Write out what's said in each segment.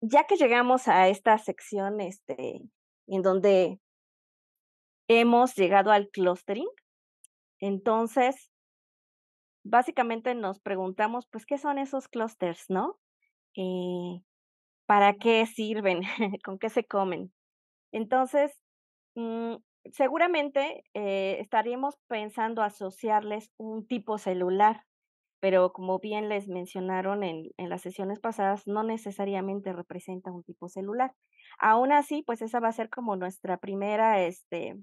ya que llegamos a esta sección este, en donde hemos llegado al clustering, entonces, básicamente nos preguntamos, pues, ¿qué son esos clusters, no? Eh, ¿Para qué sirven? ¿Con qué se comen? Entonces, mm, seguramente eh, estaríamos pensando asociarles un tipo celular pero como bien les mencionaron en, las sesiones pasadas, no necesariamente representa un tipo celular. Aún así, pues esa va a ser como nuestra primera, este,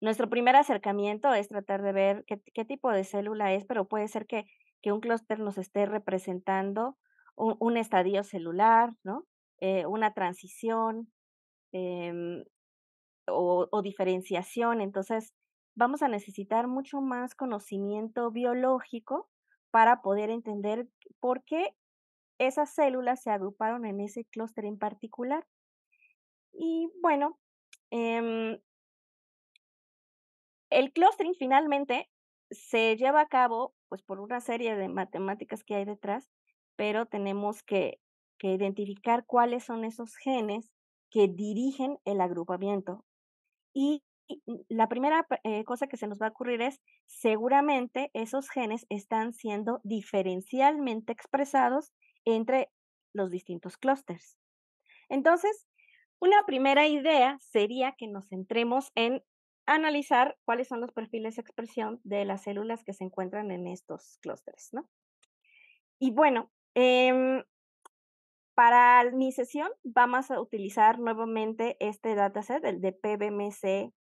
nuestro primer acercamiento es tratar de ver qué, tipo de célula es, pero puede ser que, un clúster nos esté representando un, estadio celular, ¿no? Eh, una transición em, o diferenciación. Entonces, vamos a necesitar mucho más conocimiento biológico para poder entender por qué esas células se agruparon en ese clúster en particular. Y bueno, em, el clustering finalmente se lleva a cabo pues por una serie de matemáticas que hay detrás, pero tenemos que, que identificar cuáles son esos genes que dirigen el agrupamiento y Mm, la primera eh, cosa que se nos va a ocurrir es, seguramente esos genes están siendo diferencialmente expresados entre los distintos clústeres. Entonces, una primera idea sería que nos centremos en analizar cuáles son los perfiles de expresión de las células que se encuentran en estos clústeres, ¿no? Y bueno, em, para mi sesión vamos a utilizar nuevamente este dataset, del de PBMC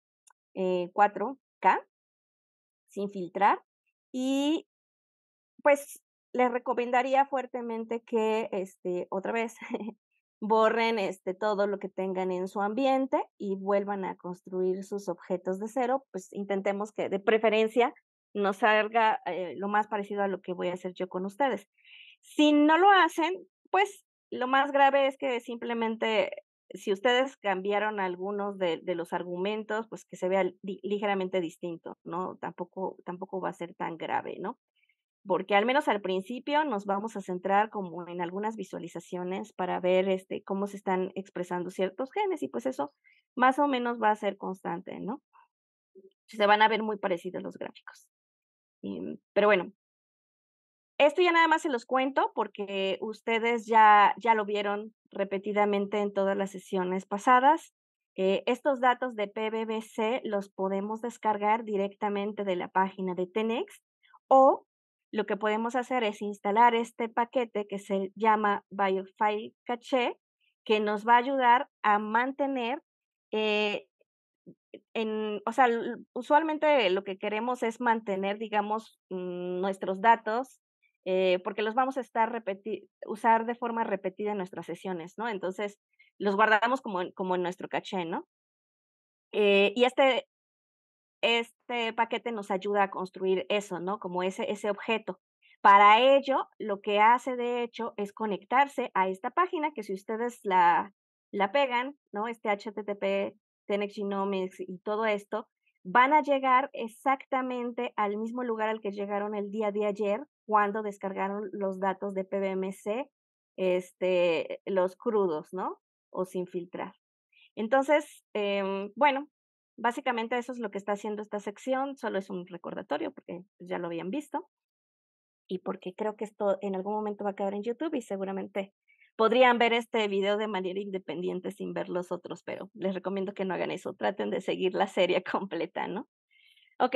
4K eh, sin filtrar y pues les recomendaría fuertemente que este otra vez borren este todo lo que tengan en su ambiente y vuelvan a construir sus objetos de cero, pues intentemos que de preferencia nos salga eh, lo más parecido a lo que voy a hacer yo con ustedes. Si no lo hacen, pues lo más grave es que simplemente si ustedes cambiaron algunos de, los argumentos, pues que se vea ligeramente distinto, ¿no? Tampoco, tampoco va a ser tan grave, ¿no? Porque al menos al principio nos vamos a centrar como en algunas visualizaciones para ver este, cómo se están expresando ciertos genes y pues eso más o menos va a ser constante, ¿no? Se van a ver muy parecidos los gráficos. Em, pero bueno, esto ya nada más se los cuento porque ustedes ya, ya lo vieron repetidamente en todas las sesiones pasadas. Eh, estos datos de PBBC los podemos descargar directamente de la página de Tenex o lo que podemos hacer es instalar este paquete que se llama Biofile Cache, que nos va a ayudar a mantener, eh, en, o sea, usualmente lo que queremos es mantener, digamos, mm, nuestros datos eh, porque los vamos a estar repetir, usar de forma repetida en nuestras sesiones, ¿no? Entonces, los guardamos como, en nuestro caché, ¿no? Eh, y este, este paquete nos ayuda a construir eso, ¿no? Como ese, ese objeto. Para ello, lo que hace de hecho es conectarse a esta página que si ustedes la, la pegan, ¿no? Este HTTP, Tenex Genomics y todo esto, van a llegar exactamente al mismo lugar al que llegaron el día de ayer cuando descargaron los datos de PBMC, este, los crudos, ¿no? O sin filtrar. Entonces, em, bueno, básicamente eso es lo que está haciendo esta sección, solo es un recordatorio porque ya lo habían visto y porque creo que esto en algún momento va a quedar en YouTube y seguramente podrían ver este video de manera independiente sin ver los otros, pero les recomiendo que no hagan eso, traten de seguir la serie completa, ¿no? Ok,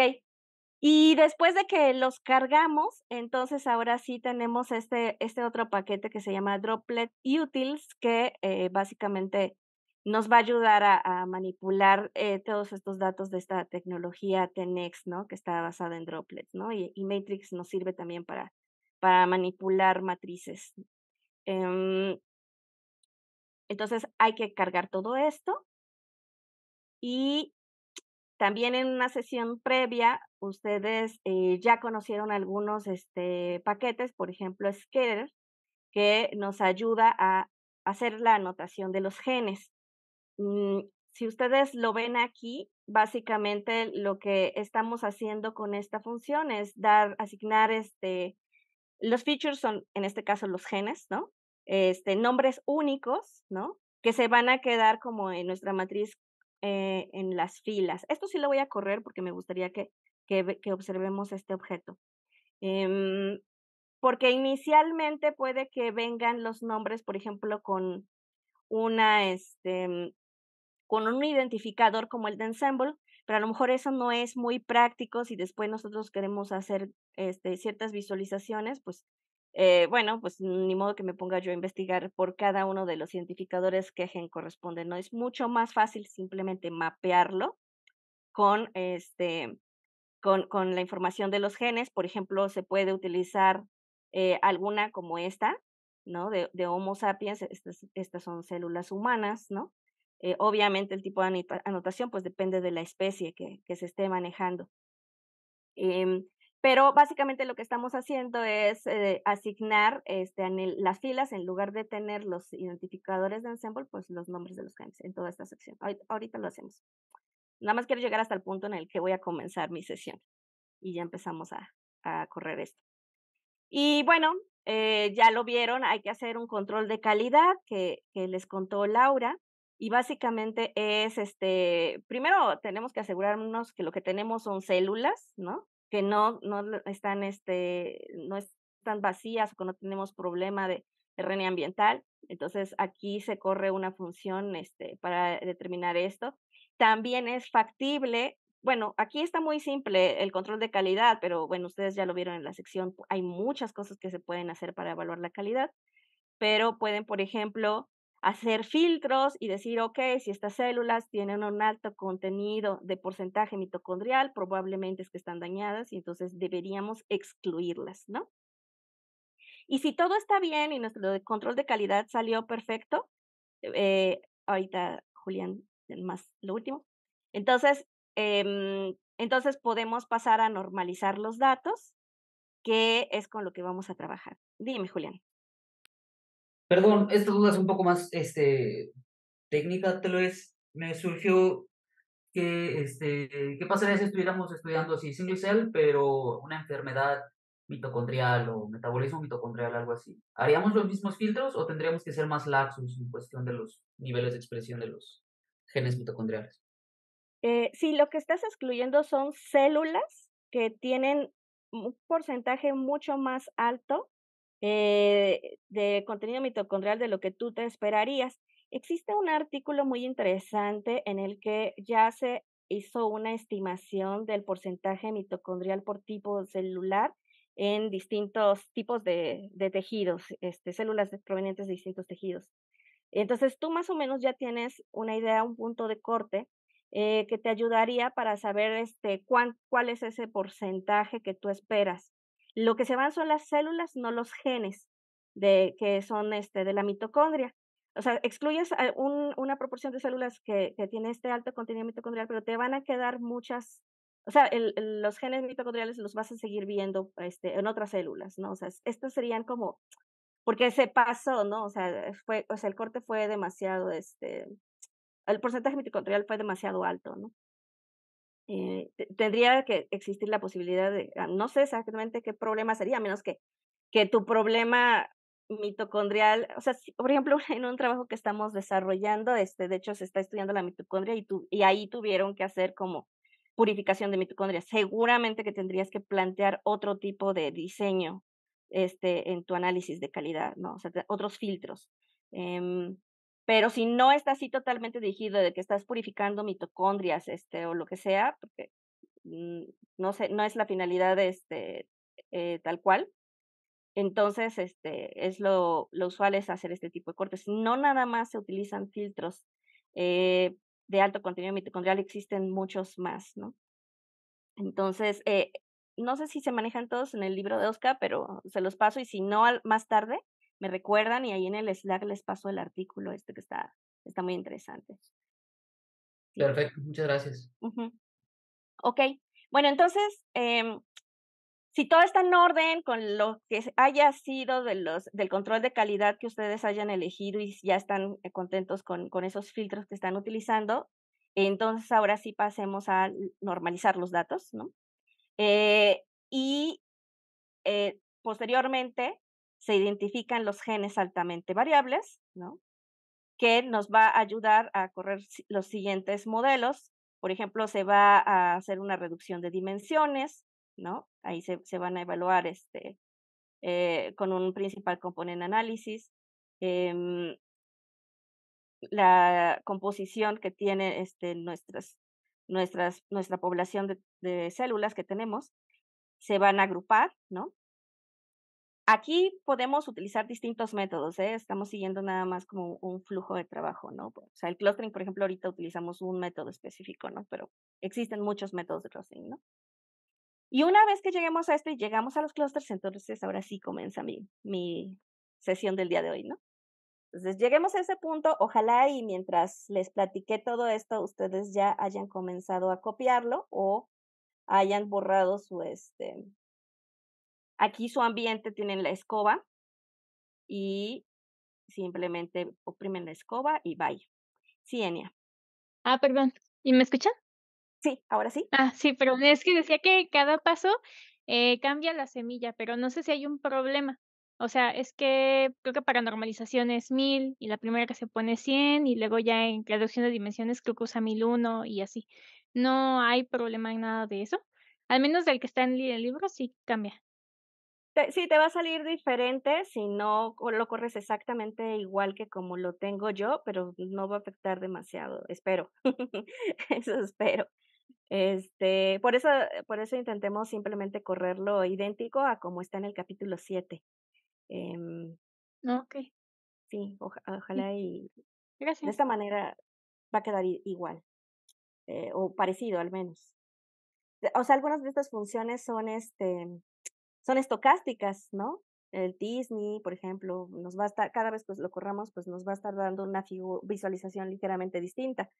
y después de que los cargamos, entonces ahora sí tenemos este, este otro paquete que se llama Droplet Utils, que eh, básicamente nos va a ayudar a, manipular eh, todos estos datos de esta tecnología Tenex, ¿no? Que está basada en droplets, ¿no? Y, y Matrix nos sirve también para, para manipular matrices Em, entonces hay que cargar todo esto y también en una sesión previa ustedes eh, ya conocieron algunos este, paquetes, por ejemplo Scatter, que nos ayuda a hacer la anotación de los genes. Mm, si ustedes lo ven aquí, básicamente lo que estamos haciendo con esta función es dar, asignar este, los features son en este caso los genes, ¿no? Este, nombres únicos, ¿no? Que se van a quedar como en nuestra matriz eh, en las filas. Esto sí lo voy a correr porque me gustaría que, que, observemos este objeto. Em, porque inicialmente puede que vengan los nombres, por ejemplo, con una, este, mm, con un identificador como el de ensemble, pero a lo mejor eso no es muy práctico si después nosotros queremos hacer este, ciertas visualizaciones, pues eh, bueno, pues ni modo que me ponga yo a investigar por cada uno de los identificadores que gen corresponde, ¿no? Es mucho más fácil simplemente mapearlo con, este, con, con la información de los genes. Por ejemplo, se puede utilizar eh, alguna como esta, ¿no? De, de Homo sapiens, estas, son células humanas, ¿no? Eh, obviamente el tipo de anotación pues depende de la especie que, que se esté manejando. Em, pero básicamente lo que estamos haciendo es eh, asignar este, las filas, en lugar de tener los identificadores de ensemble, pues los nombres de los genes en toda esta sección. Ahorita, ahorita lo hacemos. Nada más quiero llegar hasta el punto en el que voy a comenzar mi sesión. Y ya empezamos a, a correr esto. Y bueno, eh, ya lo vieron, hay que hacer un control de calidad que, que les contó Laura. Y básicamente es, este, primero tenemos que asegurarnos que lo que tenemos son células, ¿no? que no, están, este, no están vacías o que no tenemos problema de, RNA ambiental. Entonces, aquí se corre una función este, para determinar esto. También es factible, bueno, aquí está muy simple el control de calidad, pero bueno, ustedes ya lo vieron en la sección, hay muchas cosas que se pueden hacer para evaluar la calidad, pero pueden, por ejemplo, hacer filtros y decir, ok, si estas células tienen un alto contenido de porcentaje mitocondrial, probablemente es que están dañadas y entonces deberíamos excluirlas, ¿no? Y si todo está bien y nuestro control de calidad salió perfecto, eh, ahorita Julián, más lo último, entonces, em, entonces podemos pasar a normalizar los datos, que es con lo que vamos a trabajar. Dime, Julián. Perdón, esta duda es un poco más este, técnica, lo es. Me surgió que, este, ¿qué pasaría si estuviéramos estudiando así single cell, pero una enfermedad mitocondrial o metabolismo mitocondrial, algo así? ¿Haríamos los mismos filtros o tendríamos que ser más laxos en cuestión de los niveles de expresión de los genes mitocondriales? Eh, sí, lo que estás excluyendo son células que tienen un porcentaje mucho más alto eh, de contenido mitocondrial de lo que tú te esperarías. Existe un artículo muy interesante en el que ya se hizo una estimación del porcentaje mitocondrial por tipo celular en distintos tipos de, tejidos, este, células provenientes de distintos tejidos. Entonces, tú más o menos ya tienes una idea, un punto de corte eh, que te ayudaría para saber este, cuál es ese porcentaje que tú esperas. Lo que se van son las células, no los genes de, que son este, de la mitocondria. O sea, excluyes una proporción de células que, tiene este alto contenido mitocondrial, pero te van a quedar muchas, o sea, los genes mitocondriales los vas a seguir viendo este, en otras células, ¿no? O sea, estas serían como, porque se pasó, ¿no? O sea, eh, fue, o sea, el corte fue demasiado, este, el porcentaje mitocondrial fue demasiado alto, ¿no? Eh, tendría que existir la posibilidad de, ah, no sé exactamente qué problema sería, a menos que, que tu problema mitocondrial, o sea, por ejemplo, en un trabajo que estamos desarrollando, este, de hecho se está estudiando la mitocondria y, y ahí tuvieron que hacer como purificación de mitocondria. Seguramente que tendrías que plantear otro tipo de diseño este, en tu análisis de calidad, ¿no? O sea, otros filtros. Em, pero si no está así totalmente dirigido de que estás purificando mitocondrias este, o lo que sea, porque mm, no, sé, no es la finalidad de este, eh, tal cual, entonces este, es lo, usual es hacer este tipo de cortes. No nada más se utilizan filtros eh, de alto contenido mitocondrial, existen muchos más, ¿no? Entonces, eh, no sé si se manejan todos en el libro de Oscar, pero se los paso y si no, más tarde me recuerdan y ahí en el Slack les paso el artículo este que está, está muy interesante. Perfecto, muchas gracias. Ok, bueno, entonces, em, si todo está en orden con lo que haya sido de los, del control de calidad que ustedes hayan elegido y ya están eh, contentos con, con esos filtros que están utilizando, entonces ahora sí pasemos a normalizar los datos, ¿no? Eh, y eh, posteriormente se identifican los genes altamente variables, ¿no? que nos va a ayudar a correr los siguientes modelos. Por ejemplo, se va a hacer una reducción de dimensiones, ¿no? Ahí se, van a evaluar este, eh, con un principal componente análisis. Em, la composición que tiene este, nuestras, nuestras, nuestra población de células que tenemos se van a agrupar, ¿no? Aquí podemos utilizar distintos métodos, ¿eh? estamos siguiendo nada más como un flujo de trabajo, ¿no? O sea, el clustering, por ejemplo, ahorita utilizamos un método específico, ¿no? Pero existen muchos métodos de clustering, ¿no? Y una vez que lleguemos a esto y llegamos a los clusters, entonces ahora sí comienza mi, mi sesión del día de hoy, ¿no? Entonces, lleguemos a ese punto, ojalá y mientras les platiqué todo esto, ustedes ya hayan comenzado a copiarlo o hayan borrado su, este, Aquí su ambiente tienen la escoba y simplemente oprimen la escoba y vaya. Sí, Enia. Ah, perdón. ¿Y me escuchan? Sí, ahora sí. Ah, sí, pero es que decía que cada paso eh, cambia la semilla, pero no sé si hay un problema. O sea, es que creo que para normalización es mil y la primera que se pone cien y luego ya en traducción de dimensiones creo que usa uno y así. No hay problema en nada de eso. Al menos del que está en el libro sí cambia sí, te va a salir diferente si no lo corres exactamente igual que como lo tengo yo, pero no va a afectar demasiado, espero. eso espero. Este, por eso, por eso intentemos simplemente correrlo idéntico a como está en el capítulo 7. Em, ok. Sí, mm. ojalá y de esta manera va a quedar igual. Eh, o parecido al menos. O sea, algunas de estas funciones son este son estocásticas, ¿no? El Disney, por ejemplo, nos va a estar, cada vez que pues, lo corramos, pues nos va a estar dando una visualización ligeramente distinta.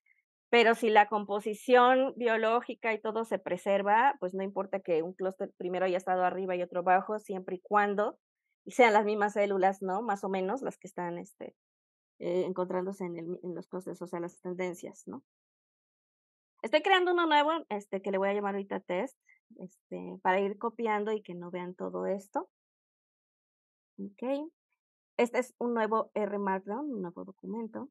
Pero si la composición biológica y todo se preserva, pues no importa que un clúster primero haya estado arriba y otro abajo, siempre y cuando sean las mismas células, ¿no? Más o menos las que están este, eh, encontrándose en, los clústeres, o sea, las tendencias, ¿no? Estoy creando uno nuevo, este, que le voy a llamar ahorita test, este, para ir copiando y que no vean todo esto. Ok. Este es un nuevo R Markdown, un nuevo documento.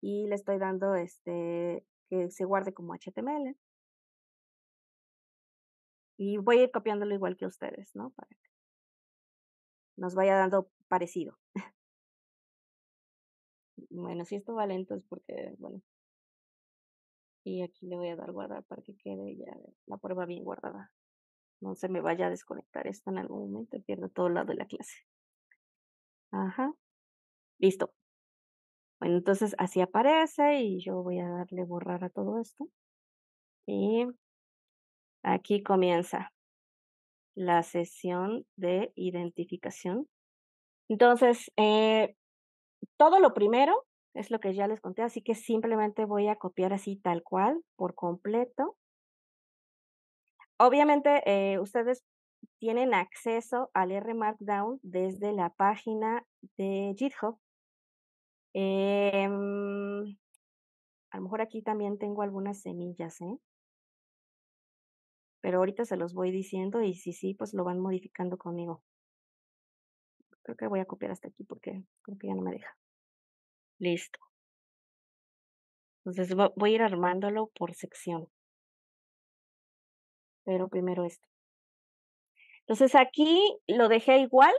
Y le estoy dando este, que se guarde como HTML. Y voy a ir copiándolo igual que ustedes, ¿no? Para que nos vaya dando parecido. bueno, si esto va lento es porque, bueno, y aquí le voy a dar guardar para que quede ya la prueba bien guardada. No se me vaya a desconectar esto en algún momento y todo el lado de la clase. Ajá. Listo. Bueno, entonces así aparece y yo voy a darle borrar a todo esto. Y aquí comienza la sesión de identificación. Entonces, eh, todo lo primero es lo que ya les conté, así que simplemente voy a copiar así tal cual, por completo. Obviamente, eh, ustedes tienen acceso al R Markdown desde la página de GitHub. Em, a lo mejor aquí también tengo algunas semillas, ¿eh? Pero ahorita se los voy diciendo y si sí, pues lo van modificando conmigo. Creo que voy a copiar hasta aquí porque creo que ya no me deja. Listo. Entonces voy a ir armándolo por sección. Pero primero esto. Entonces aquí lo dejé igual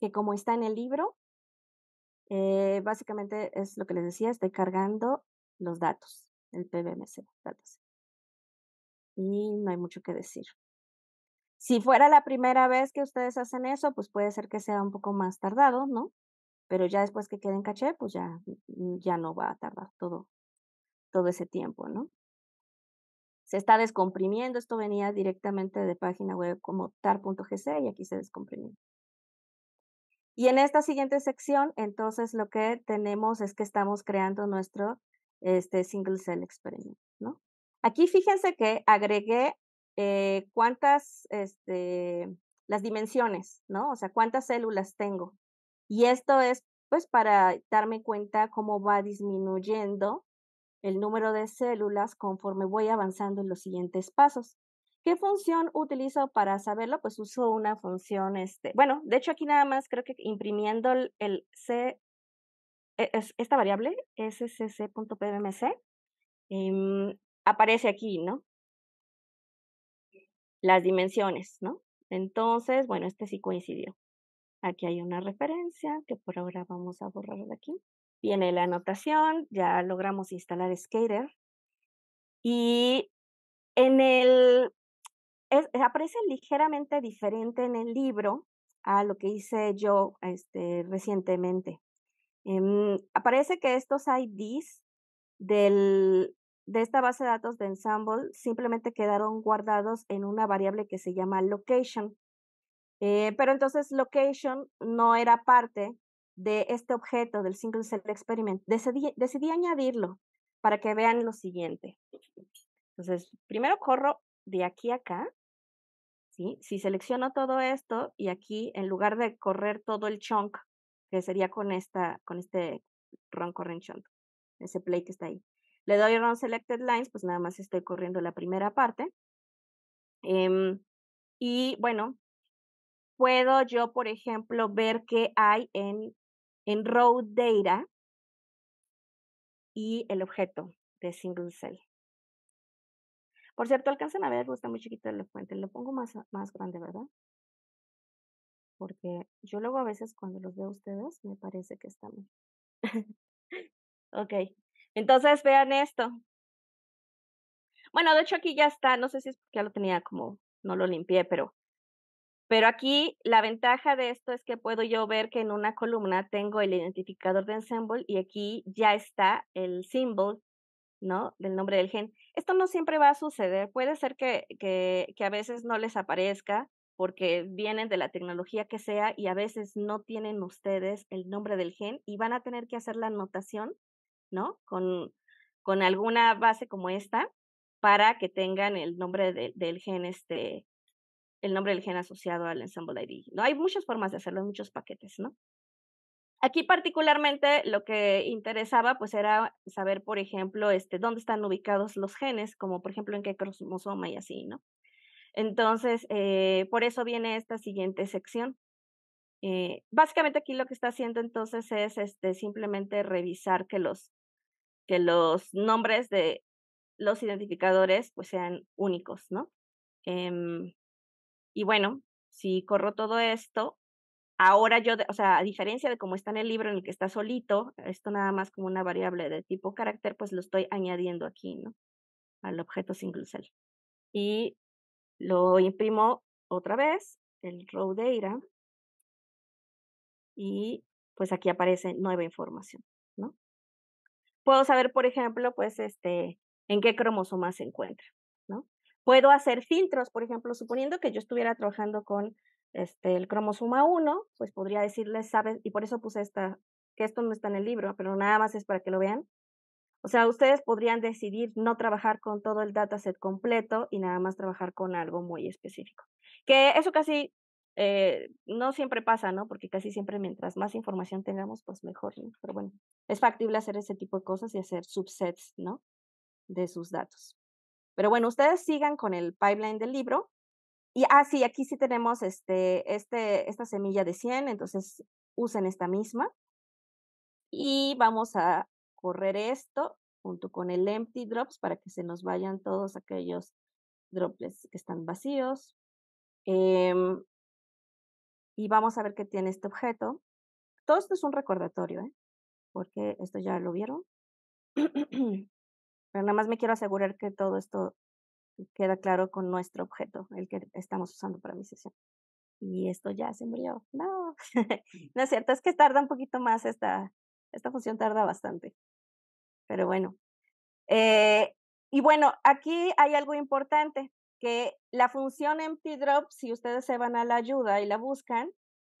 que como está en el libro. Eh, básicamente es lo que les decía, estoy cargando los datos, el PBMC, datos. Y no hay mucho que decir. Si fuera la primera vez que ustedes hacen eso, pues puede ser que sea un poco más tardado, ¿no? pero ya después que quede en caché, pues ya, mm, ya no va a tardar todo, todo ese tiempo, ¿no? Se está descomprimiendo, esto venía directamente de página web como tar.gc y aquí se descomprimió. Y en esta siguiente sección, entonces lo que tenemos es que estamos creando nuestro este, single cell experiment, ¿no? Aquí fíjense que agregué eh, cuántas, este, las dimensiones, ¿no? O sea, cuántas células tengo y esto es pues para darme cuenta cómo va disminuyendo el número de células conforme voy avanzando en los siguientes pasos. ¿Qué función utilizo para saberlo? Pues uso una función, este, bueno, de hecho aquí nada más creo que imprimiendo el, C, e, es, esta variable, scc.pmc, em, aparece aquí, ¿no? Las dimensiones, ¿no? Entonces, bueno, este sí coincidió. Aquí hay una referencia que por ahora vamos a borrar de aquí. Viene la anotación, ya logramos instalar Skater. Y en el, aparece ligeramente diferente en el libro a lo que hice yo este, recientemente. Em, aparece que estos IDs del, de esta base de datos de Ensemble simplemente quedaron guardados en una variable que se llama location. Eh, pero entonces location no era parte de este objeto del single cell experiment. Decidí, añadirlo para que vean lo siguiente. Entonces, primero corro de aquí a acá. ¿sí? Si selecciono todo esto y aquí, en lugar de correr todo el chunk, que sería con, esta, con este run current chunk, ese play que está ahí. Le doy run selected lines, pues nada más estoy corriendo la primera parte. Em, y bueno, puedo yo, por ejemplo, ver qué hay en, en row data y el objeto de single cell. Por cierto, alcanzan a ver, está muy chiquito el fuente. Lo pongo más, más grande, ¿verdad? Porque yo luego a veces cuando los veo a ustedes me parece que está muy. ok. Entonces vean esto. Bueno, de hecho aquí ya está. No sé si es porque ya lo tenía como, no lo limpié, pero pero aquí la ventaja de esto es que puedo yo ver que en una columna tengo el identificador de ensemble y aquí ya está el símbolo ¿no? Del nombre del gen. Esto no siempre va a suceder. Puede ser que, que, que a veces no les aparezca porque vienen de la tecnología que sea y a veces no tienen ustedes el nombre del gen y van a tener que hacer la anotación, ¿no? Con, con alguna base como esta para que tengan el nombre del gen este, el nombre del gen asociado al Ensemble ID. ¿no? Hay muchas formas de hacerlo, muchos paquetes, ¿no? Aquí particularmente lo que interesaba pues era saber, por ejemplo, este, dónde están ubicados los genes, como por ejemplo en qué cromosoma y así, ¿no? Entonces, eh, por eso viene esta siguiente sección. Eh, básicamente aquí lo que está haciendo entonces es este, simplemente revisar que los, que los nombres de los identificadores pues sean únicos, ¿no? Em, y bueno, si corro todo esto, ahora yo, o sea, a diferencia de cómo está en el libro en el que está solito, esto nada más como una variable de tipo carácter, pues lo estoy añadiendo aquí, ¿no? Al objeto single cell. Y lo imprimo otra vez, el row data, y pues aquí aparece nueva información, ¿no? Puedo saber, por ejemplo, pues este, en qué cromosoma se encuentra puedo hacer filtros, por ejemplo, suponiendo que yo estuviera trabajando con este, el cromosoma 1, pues podría decirles, ¿sabes? Y por eso puse esta, que esto no está en el libro, pero nada más es para que lo vean. O sea, ustedes podrían decidir no trabajar con todo el dataset completo y nada más trabajar con algo muy específico. Que eso casi eh, no siempre pasa, ¿no? Porque casi siempre mientras más información tengamos, pues mejor, Pero bueno, es factible hacer ese tipo de cosas y hacer subsets, ¿no? De sus datos. Pero bueno, ustedes sigan con el pipeline del libro. Y así, ah, sí, aquí sí tenemos este, este, esta semilla de 100, entonces usen esta misma. Y vamos a correr esto junto con el empty drops para que se nos vayan todos aquellos drops que están vacíos. Em, y vamos a ver qué tiene este objeto. Todo esto es un recordatorio, ¿eh? porque esto ya lo vieron. Pero nada más me quiero asegurar que todo esto queda claro con nuestro objeto, el que estamos usando para mi sesión. Y esto ya se murió. No, no es cierto, es que tarda un poquito más esta, esta función tarda bastante. Pero bueno. Eh, y bueno, aquí hay algo importante, que la función empty drop, si ustedes se van a la ayuda y la buscan,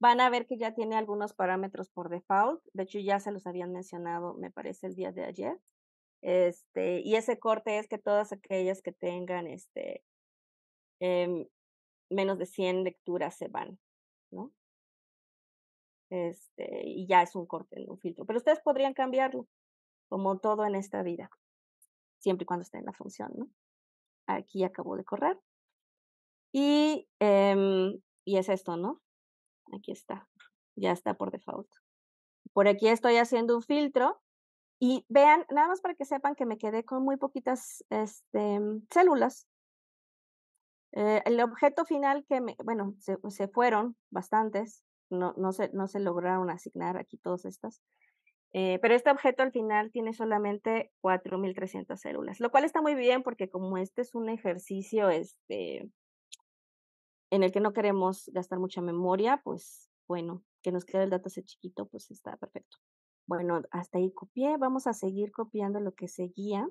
van a ver que ya tiene algunos parámetros por default. De hecho, ya se los habían mencionado, me parece, el día de ayer. Este, y ese corte es que todas aquellas que tengan este, em, menos de 100 lecturas se van, ¿no? Este, y ya es un corte, un filtro. Pero ustedes podrían cambiarlo, como todo en esta vida, siempre y cuando esté en la función, ¿no? Aquí acabo de correr. Y, em, y es esto, ¿no? Aquí está, ya está por default. Por aquí estoy haciendo un filtro y vean, nada más para que sepan que me quedé con muy poquitas este, mm, células. Eh, el objeto final que me, bueno, se, fueron bastantes, no, no, se, no se lograron asignar aquí todas estas, eh, pero este objeto al final tiene solamente 4.300 células, lo cual está muy bien porque como este es un ejercicio este, en el que no queremos gastar mucha memoria, pues bueno, que nos quede el dato ese chiquito, pues está perfecto. Bueno, hasta ahí copié. Vamos a seguir copiando lo que seguía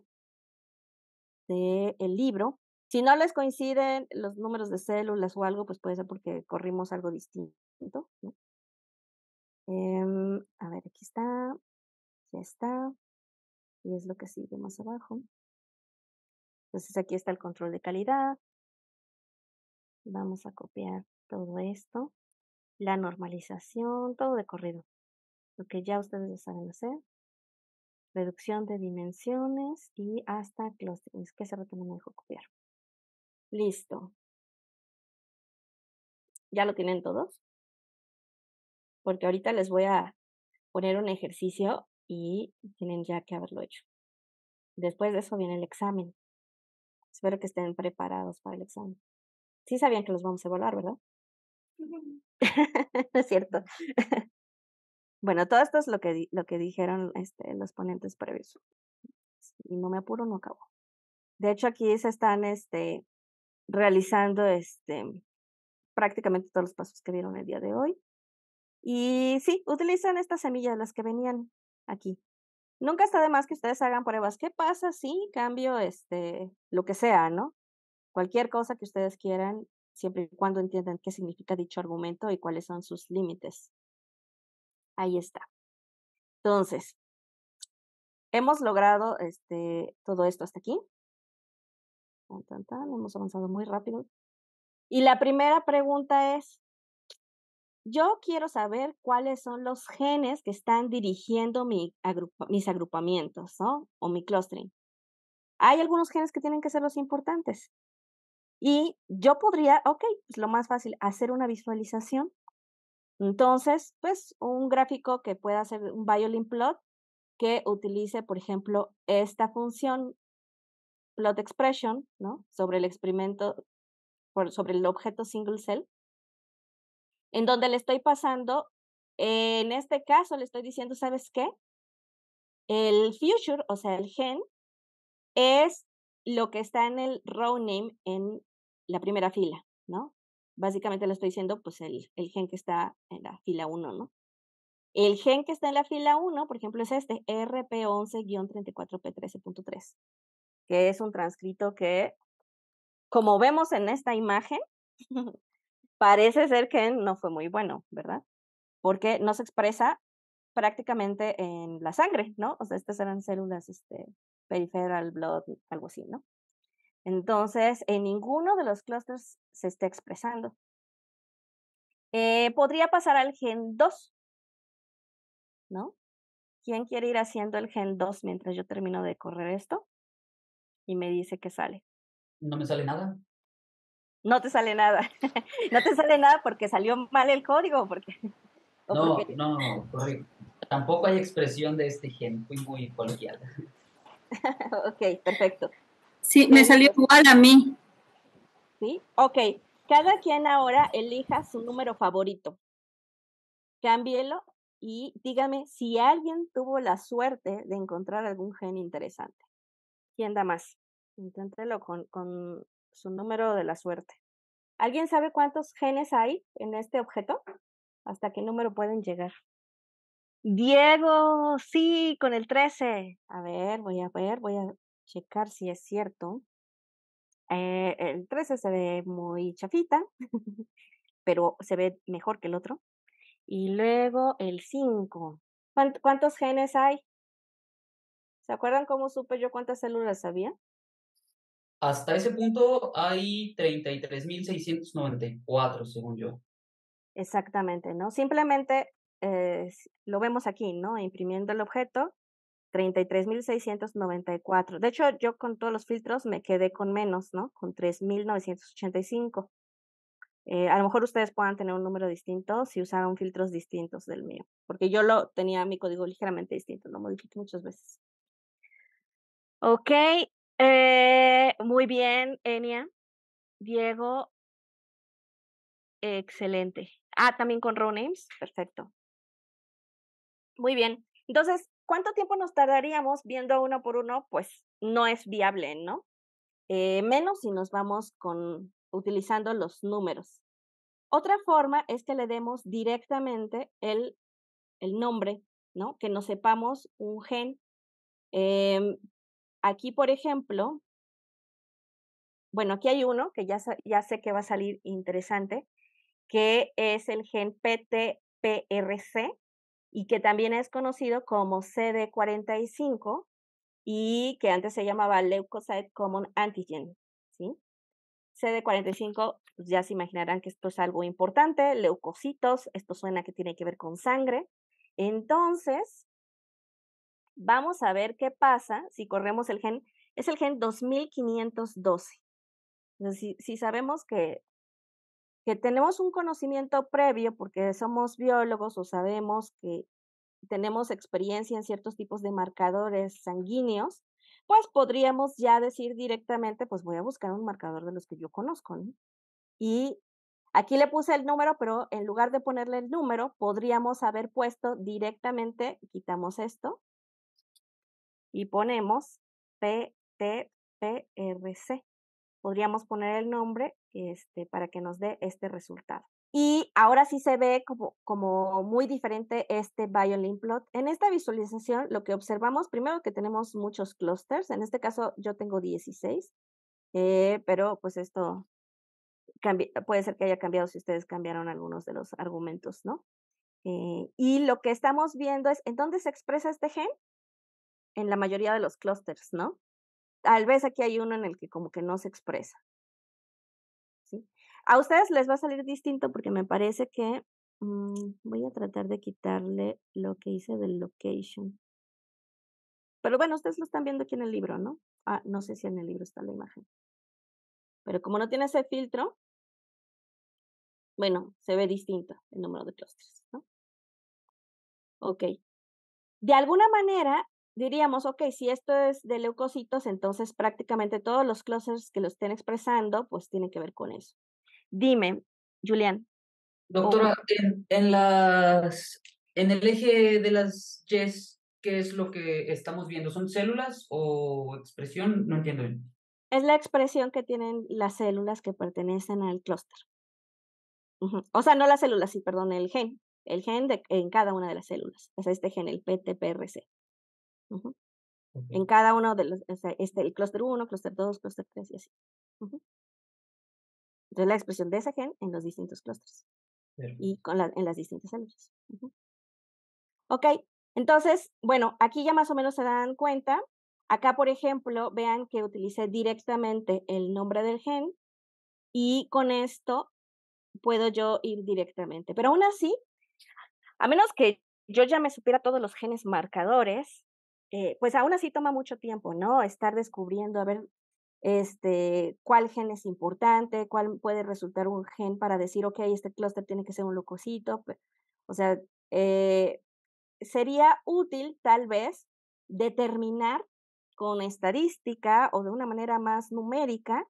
del libro. Si no les coinciden los números de células o algo, pues puede ser porque corrimos algo distinto. Em, a ver, aquí está. Ya está. Y es lo que sigue más abajo. Entonces aquí está el control de calidad. Vamos a copiar todo esto. La normalización, todo de corrido lo que ya ustedes ya saben hacer, reducción de dimensiones y hasta clustering. Es que se rato me dejó copiar. Listo. ¿Ya lo tienen todos? Porque ahorita les voy a poner un ejercicio y tienen ya que haberlo hecho. Después de eso viene el examen. Espero que estén preparados para el examen. Sí sabían que los vamos a evaluar, ¿verdad? no es cierto. Bueno, todo esto es lo que, lo que dijeron este, los ponentes previos. Y no me apuro, no acabo. De hecho, aquí se están este, realizando este, prácticamente todos los pasos que vieron el día de hoy. Y sí, utilizan estas semillas, las que venían aquí. Nunca está de más que ustedes hagan pruebas. ¿Qué pasa si cambio este, lo que sea, no? Cualquier cosa que ustedes quieran, siempre y cuando entiendan qué significa dicho argumento y cuáles son sus límites. Ahí está. Entonces, hemos logrado este, todo esto hasta aquí. hemos avanzado muy rápido. Y la primera pregunta es, yo quiero saber cuáles son los genes que están dirigiendo mi mis agrupamientos ¿no? o mi clustering. Hay algunos genes que tienen que ser los importantes. Y yo podría, ok, es pues, lo más fácil, hacer una visualización entonces, pues un gráfico que pueda ser un violin plot que utilice, por ejemplo, esta función plot expression, ¿no? Sobre el experimento, sobre el objeto single cell, en donde le estoy pasando, en este caso le estoy diciendo, ¿sabes qué? El future, o sea, el gen, es lo que está en el row name en la primera fila, ¿no? básicamente lo estoy diciendo, pues el, el gen que está en la fila 1, ¿no? El gen que está en la fila 1, por ejemplo, es este, RP11-34P13.3, que es un transcrito que, como vemos en esta imagen, parece ser que no fue muy bueno, ¿verdad? Porque no se expresa prácticamente en la sangre, ¿no? O sea, estas eran células este, peripheral blood, algo así, ¿no? Entonces, en ninguno de los clusters se está expresando. Eh, podría pasar al gen 2, ¿no? ¿Quién quiere ir haciendo el gen 2 mientras yo termino de correr esto? Y me dice que sale. No me sale nada. No te sale nada. no te sale nada porque salió mal el código. Porque, no, no, tampoco hay expresión de este gen. Fui muy coloquial. ok, perfecto. Sí, me salió igual a mí. ¿Sí? Ok. Cada quien ahora elija su número favorito. Cámbielo y dígame si alguien tuvo la suerte de encontrar algún gen interesante. ¿Quién da más? Inténtelo con, con su número de la suerte. ¿Alguien sabe cuántos genes hay en este objeto? ¿Hasta qué número pueden llegar? Diego, sí, con el 13. A ver, voy a ver, voy a checar si es cierto. Eh, el 13 se ve muy chafita, pero se ve mejor que el otro. Y luego el 5. ¿Cuántos genes hay? ¿Se acuerdan cómo supe yo cuántas células había? Hasta ese punto hay 33.694, según yo. Exactamente, ¿no? Simplemente eh, lo vemos aquí, ¿no? Imprimiendo el objeto, 33.694. De hecho, yo con todos los filtros me quedé con menos, ¿no? Con 3.985. Eh, a lo mejor ustedes puedan tener un número distinto si usaron filtros distintos del mío, porque yo lo tenía mi código ligeramente distinto, lo modifiqué muchas veces. Ok, eh, muy bien, Enia. Diego, excelente. Ah, también con row names, perfecto. Muy bien. Entonces, ¿Cuánto tiempo nos tardaríamos viendo uno por uno? Pues no es viable, ¿no? Eh, menos si nos vamos con utilizando los números. Otra forma es que le demos directamente el, nombre, ¿no? Que nos sepamos un gen. Em, aquí, por ejemplo, bueno, aquí hay uno que ya, ya sé que va a salir interesante, que es el gen PTPRC, y que también es conocido como CD45 y que antes se llamaba Leukocyte Common Antigen. ¿sí? CD45, pues, ya se imaginarán que esto es algo importante, leucocitos, esto suena que tiene que ver con sangre. Entonces, vamos a ver qué pasa si corremos el gen, es el gen 2512. si sabemos que que tenemos un conocimiento previo porque somos biólogos o sabemos que tenemos experiencia en ciertos tipos de marcadores sanguíneos, pues podríamos ya decir directamente, pues voy a buscar un marcador de los que yo conozco. Y aquí le puse el número, pero en lugar de ponerle el número, podríamos haber puesto directamente, quitamos esto y ponemos PTPRC podríamos poner el nombre este, para que nos dé este resultado. Y ahora sí se ve como, muy diferente este violin plot. En esta visualización lo que observamos, primero que tenemos muchos clusters, en este caso yo tengo 16, eh, pero pues esto puede ser que haya cambiado si ustedes cambiaron algunos de los argumentos, ¿no? Eh, y lo que estamos viendo es, ¿en dónde se expresa este gen? En la mayoría de los clusters, ¿no? tal vez aquí hay uno en el que como que no se expresa. A ustedes les va a salir distinto porque me parece que mm, voy a tratar de quitarle lo que hice del location. Pero bueno, ustedes lo están viendo aquí en el libro, ¿no? Ah, no sé si en el libro está la imagen. Pero como no tiene ese filtro, bueno, se ve distinto el número de clústeres, ¿no? Ok. De alguna manera, diríamos, ok, si esto es de leucocitos, entonces prácticamente todos los clusters que lo estén expresando, pues tienen que ver con eso. Dime, Julián. Doctora, en, en el eje de las YES, ¿qué es lo que estamos viendo? ¿Son células o expresión? No entiendo bien. Es la expresión que tienen las células que pertenecen al clúster. O sea, no las células, sí, perdón, el gen. El gen de, en cada una de las células. Es este gen, el PTPRC. En cada uno de los, este, el clúster 1, clúster 2, clúster 3 y así. Entonces la expresión de esa gen en los distintos clústeres y con en las distintas células. Ok, entonces, bueno, aquí ya más o menos se dan cuenta. Acá, por ejemplo, vean que utilicé directamente el nombre del gen y con esto puedo yo ir directamente. Pero aún así, a menos que yo ya me supiera todos los genes marcadores, eh, pues aún así toma mucho tiempo, ¿no? Estar descubriendo, a ver, este, cuál gen es importante, cuál puede resultar un gen para decir, ok, este clúster tiene que ser un leucocito. O sea, eh, sería útil tal vez determinar con estadística o de una manera más numérica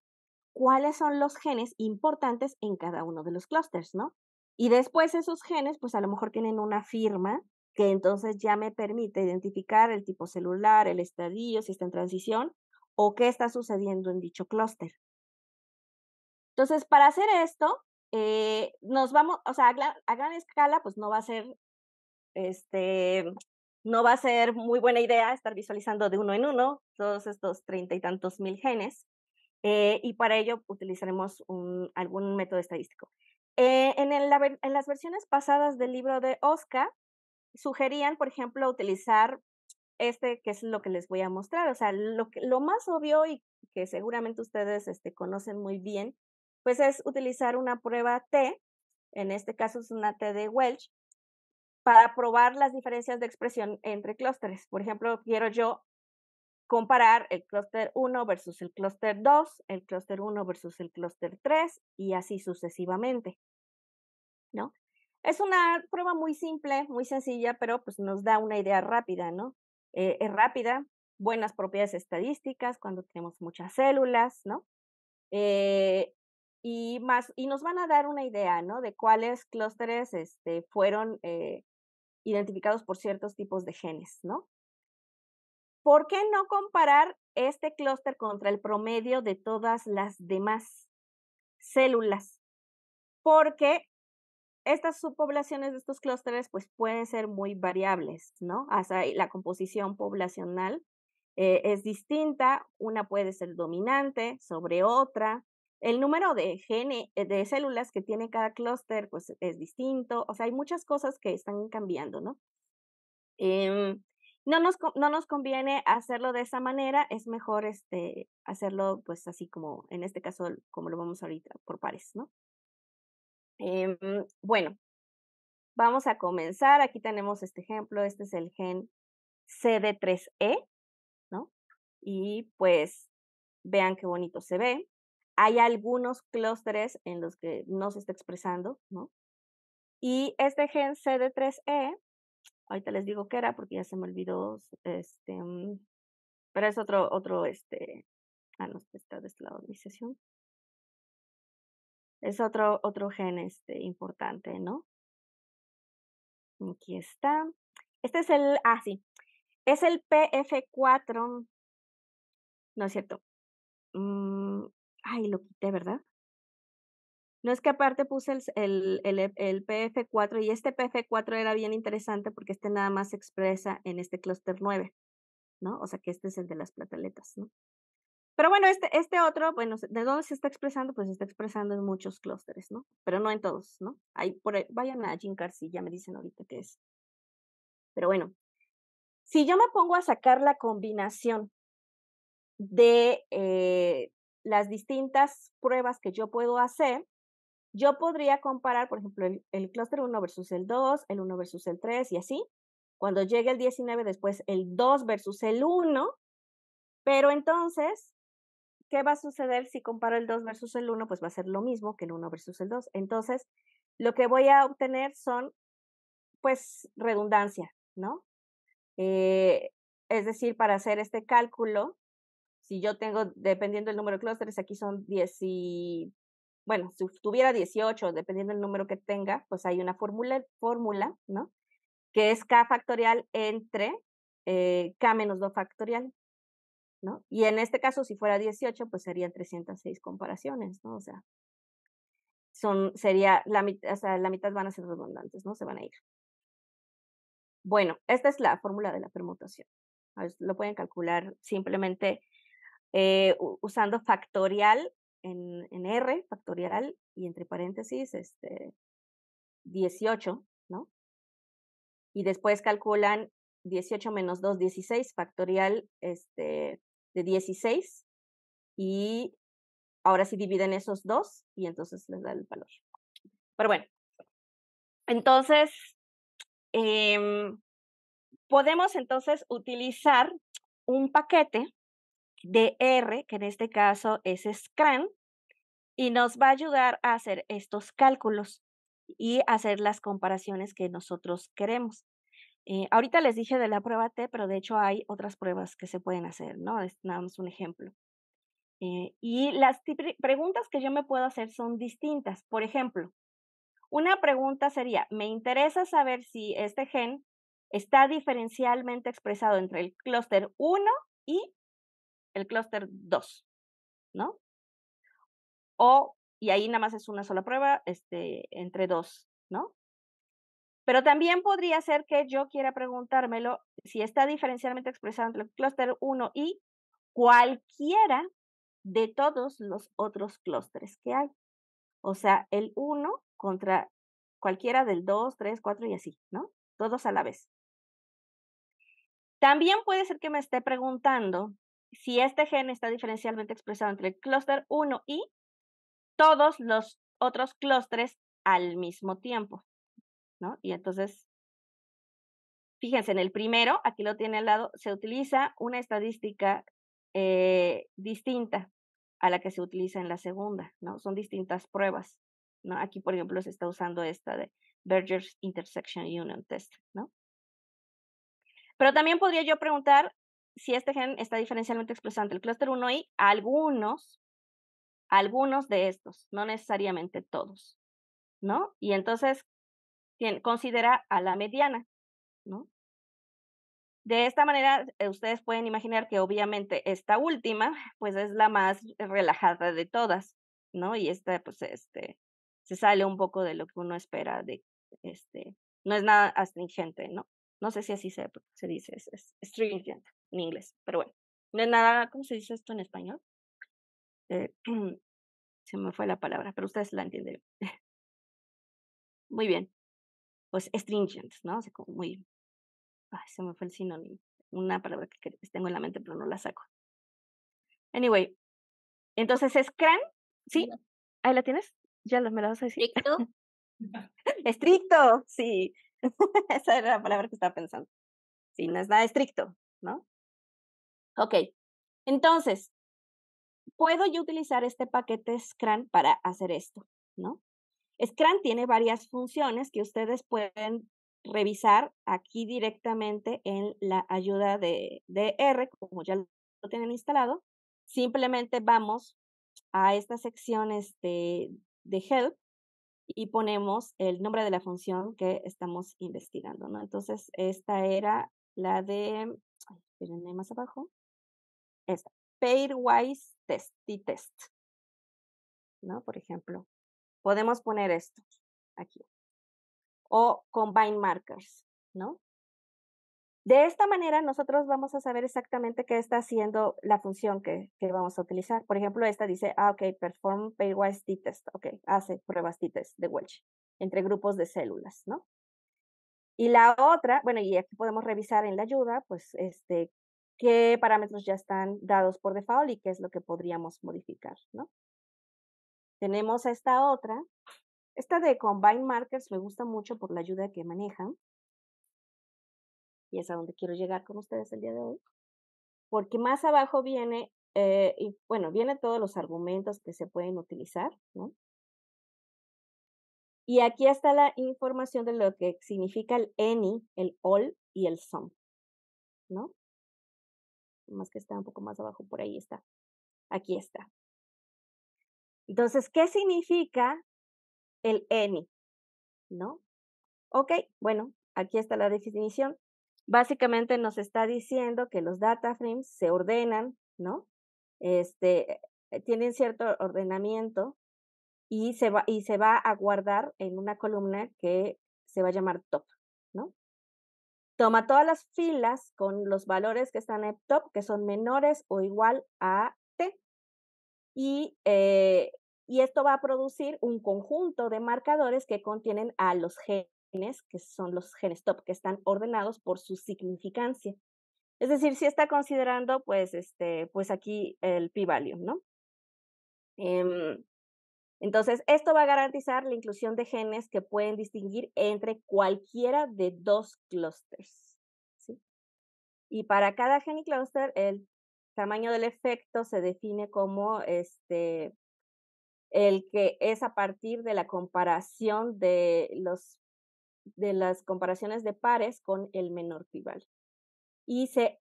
cuáles son los genes importantes en cada uno de los clústeres, ¿no? Y después esos genes, pues a lo mejor tienen una firma que entonces ya me permite identificar el tipo celular, el estadio, si está en transición o qué está sucediendo en dicho clúster. Entonces, para hacer esto, eh, nos vamos, sea, a gran, escala, pues no va a ser, este, no va a ser muy buena idea estar visualizando de uno en uno todos estos treinta y tantos mil genes, eh, y para ello utilizaremos algún método estadístico. Eh, en, las versiones pasadas del libro de Oscar, sugerían, por ejemplo, utilizar este, que es lo que les voy a mostrar. O sea, lo, lo más obvio y que seguramente ustedes este, conocen muy bien, pues es utilizar una prueba T, en este caso es una T de Welch, para probar las diferencias de expresión entre clústeres. Por ejemplo, quiero yo comparar el clúster 1 versus el clúster 2, el clúster 1 versus el clúster 3 y así sucesivamente. ¿No? Es una prueba muy simple, muy sencilla, pero pues nos da una idea rápida, ¿no? Eh, es rápida, buenas propiedades estadísticas cuando tenemos muchas células, ¿no? Eh, y más, y nos van a dar una idea, ¿no? De cuáles clústeres este, fueron eh, identificados por ciertos tipos de genes, ¿no? ¿Por qué no comparar este clúster contra el promedio de todas las demás células? Porque estas subpoblaciones de estos clústeres pues pueden ser muy variables, ¿no? sea, la composición poblacional eh, es distinta, una puede ser dominante sobre otra, el número de eh, de células que tiene cada clúster pues es distinto, o sea, hay muchas cosas que están cambiando, ¿no? Em, no, nos, no nos conviene hacerlo de esa manera, es mejor este, hacerlo pues así como, en este caso, como lo vamos ahorita, por pares, ¿no? Em, bueno, vamos a comenzar. Aquí tenemos este ejemplo. Este es el gen CD3E, ¿no? Y pues vean qué bonito se ve. Hay algunos clústeres en los que no se está expresando, ¿no? Y este gen CD3E, ahorita les digo qué era porque ya se me olvidó, este, mm, pero es otro, otro, este, ah, no, está de este lado sesión. Es otro, otro gen este, importante, ¿no? Aquí está. Este es el, ah, sí, es el PF4. No es cierto. Mm, ay, lo quité, ¿verdad? No es que aparte puse el, el, el, PF4 y este PF4 era bien interesante porque este nada más se expresa en este clúster 9, ¿no? O sea que este es el de las plataletas, ¿no? Pero bueno, este, este otro, bueno, ¿de dónde se está expresando? Pues se está expresando en muchos clústeres, ¿no? Pero no en todos, ¿no? Ahí, por ahí, vayan a si ya me dicen ahorita qué es. Pero bueno, si yo me pongo a sacar la combinación de eh, las distintas pruebas que yo puedo hacer, yo podría comparar, por ejemplo, el, el clúster 1 versus el 2, el 1 versus el 3 y así. Cuando llegue el 19, después el 2 versus el 1, pero entonces ¿qué va a suceder si comparo el 2 versus el 1? Pues va a ser lo mismo que el 1 versus el 2. Entonces, lo que voy a obtener son, pues, redundancia, ¿no? Eh, es decir, para hacer este cálculo, si yo tengo, dependiendo del número de clústeres, aquí son 10 y, bueno, si tuviera 18, dependiendo del número que tenga, pues hay una fórmula, fórmula ¿no? Que es k factorial entre eh, k menos 2 factorial. Y en este caso, si fuera 18, pues serían 306 comparaciones, ¿no? O sea, son, sería, la, o sea, la mitad van a ser redundantes, ¿no? Se van a ir. Bueno, esta es la fórmula de la permutación. Lo pueden calcular simplemente eh, usando factorial en, R, factorial, y entre paréntesis, este, 18, ¿no? Y después calculan 18 menos 2, 16, factorial, este, de 16 y ahora si dividen esos dos y entonces les da el valor. Pero bueno, entonces em, podemos entonces utilizar un paquete de R, que en este caso es Scrum, y nos va a ayudar a hacer estos cálculos y hacer las comparaciones que nosotros queremos. Eh, ahorita les dije de la prueba T, pero de hecho hay otras pruebas que se pueden hacer, ¿no? Es nada un ejemplo. Eh, y las preguntas que yo me puedo hacer son distintas. Por ejemplo, una pregunta sería, me interesa saber si este gen está diferencialmente expresado entre el clúster 1 y el clúster 2, ¿no? O, y ahí nada más es una sola prueba, este, entre dos, ¿no? Pero también podría ser que yo quiera preguntármelo si está diferencialmente expresado entre el clúster 1 y cualquiera de todos los otros clústeres que hay. O sea, el 1 contra cualquiera del 2, 3, 4 y así, ¿no? Todos a la vez. También puede ser que me esté preguntando si este gen está diferencialmente expresado entre el clúster 1 y todos los otros clústeres al mismo tiempo. ¿no? Y entonces, fíjense, en el primero, aquí lo tiene al lado, se utiliza una estadística eh, distinta a la que se utiliza en la segunda, ¿no? Son distintas pruebas, ¿no? Aquí, por ejemplo, se está usando esta de Berger's Intersection Union Test, ¿no? Pero también podría yo preguntar si este gen está diferencialmente expresado el clúster 1 y algunos, algunos de estos, no necesariamente todos, ¿no? Y entonces, considera a la mediana, ¿no? De esta manera, eh, ustedes pueden imaginar que obviamente esta última, pues es la más relajada de todas, ¿no? Y esta, pues, este, se sale un poco de lo que uno espera de, este, no es nada astringente, ¿no? No sé si así se, se dice, es, en inglés, pero bueno, no es nada, ¿cómo se dice esto en español? Eh, se me fue la palabra, pero ustedes la entienden. Muy bien pues, stringent, ¿no? O como muy, ay, se me fue el sinónimo, una palabra que tengo en la mente, pero no la saco. Anyway, entonces es ¿sí? Ahí la tienes, ya me la vas a decir. Estricto. estricto, sí. Esa era la palabra que estaba pensando. Sí, no es nada estricto, ¿no? Ok, entonces, puedo yo utilizar este paquete Scran para hacer esto, ¿no? Scrum tiene varias funciones que ustedes pueden revisar aquí directamente en la ayuda de, R, como ya lo tienen instalado. Simplemente vamos a esta sección este, de help y ponemos el nombre de la función que estamos investigando, ¿no? Entonces, esta era la de, espérenme más abajo, esta, pairwise test, test, ¿no? Por ejemplo podemos poner esto aquí. O combine markers, ¿no? De esta manera nosotros vamos a saber exactamente qué está haciendo la función que, vamos a utilizar. Por ejemplo, esta dice, ah, ok, perform pairwise t-test. Ok, hace pruebas t-test de Welch entre grupos de células, ¿no? Y la otra, bueno, y aquí podemos revisar en la ayuda, pues, este, qué parámetros ya están dados por default y qué es lo que podríamos modificar, ¿no? Tenemos esta otra. Esta de Combine Markers me gusta mucho por la ayuda que manejan. Y es a donde quiero llegar con ustedes el día de hoy. Porque más abajo viene, eh, y bueno, vienen todos los argumentos que se pueden utilizar, ¿no? Y aquí está la información de lo que significa el any, el all y el some, ¿no? Más que está un poco más abajo, por ahí está. Aquí está. Entonces, ¿qué significa el N? ¿No? Ok, bueno, aquí está la definición. Básicamente nos está diciendo que los data frames se ordenan, ¿no? Este, eh, tienen cierto ordenamiento y se, va, y se va a guardar en una columna que se va a llamar top, ¿no? Toma todas las filas con los valores que están en top, que son menores o igual a eh, y, esto va a producir un conjunto de marcadores que contienen a los genes, que son los genes top, que están ordenados por su significancia. Es decir, si está considerando, pues, este, pues aquí el p-value, ¿no? Em, entonces, esto va a garantizar la inclusión de genes que pueden distinguir entre cualquiera de dos clústeres. Y para cada gen y clúster, el tamaño del efecto se define como este, el que es a partir de la comparación de, los, de las comparaciones de pares con el menor p Y se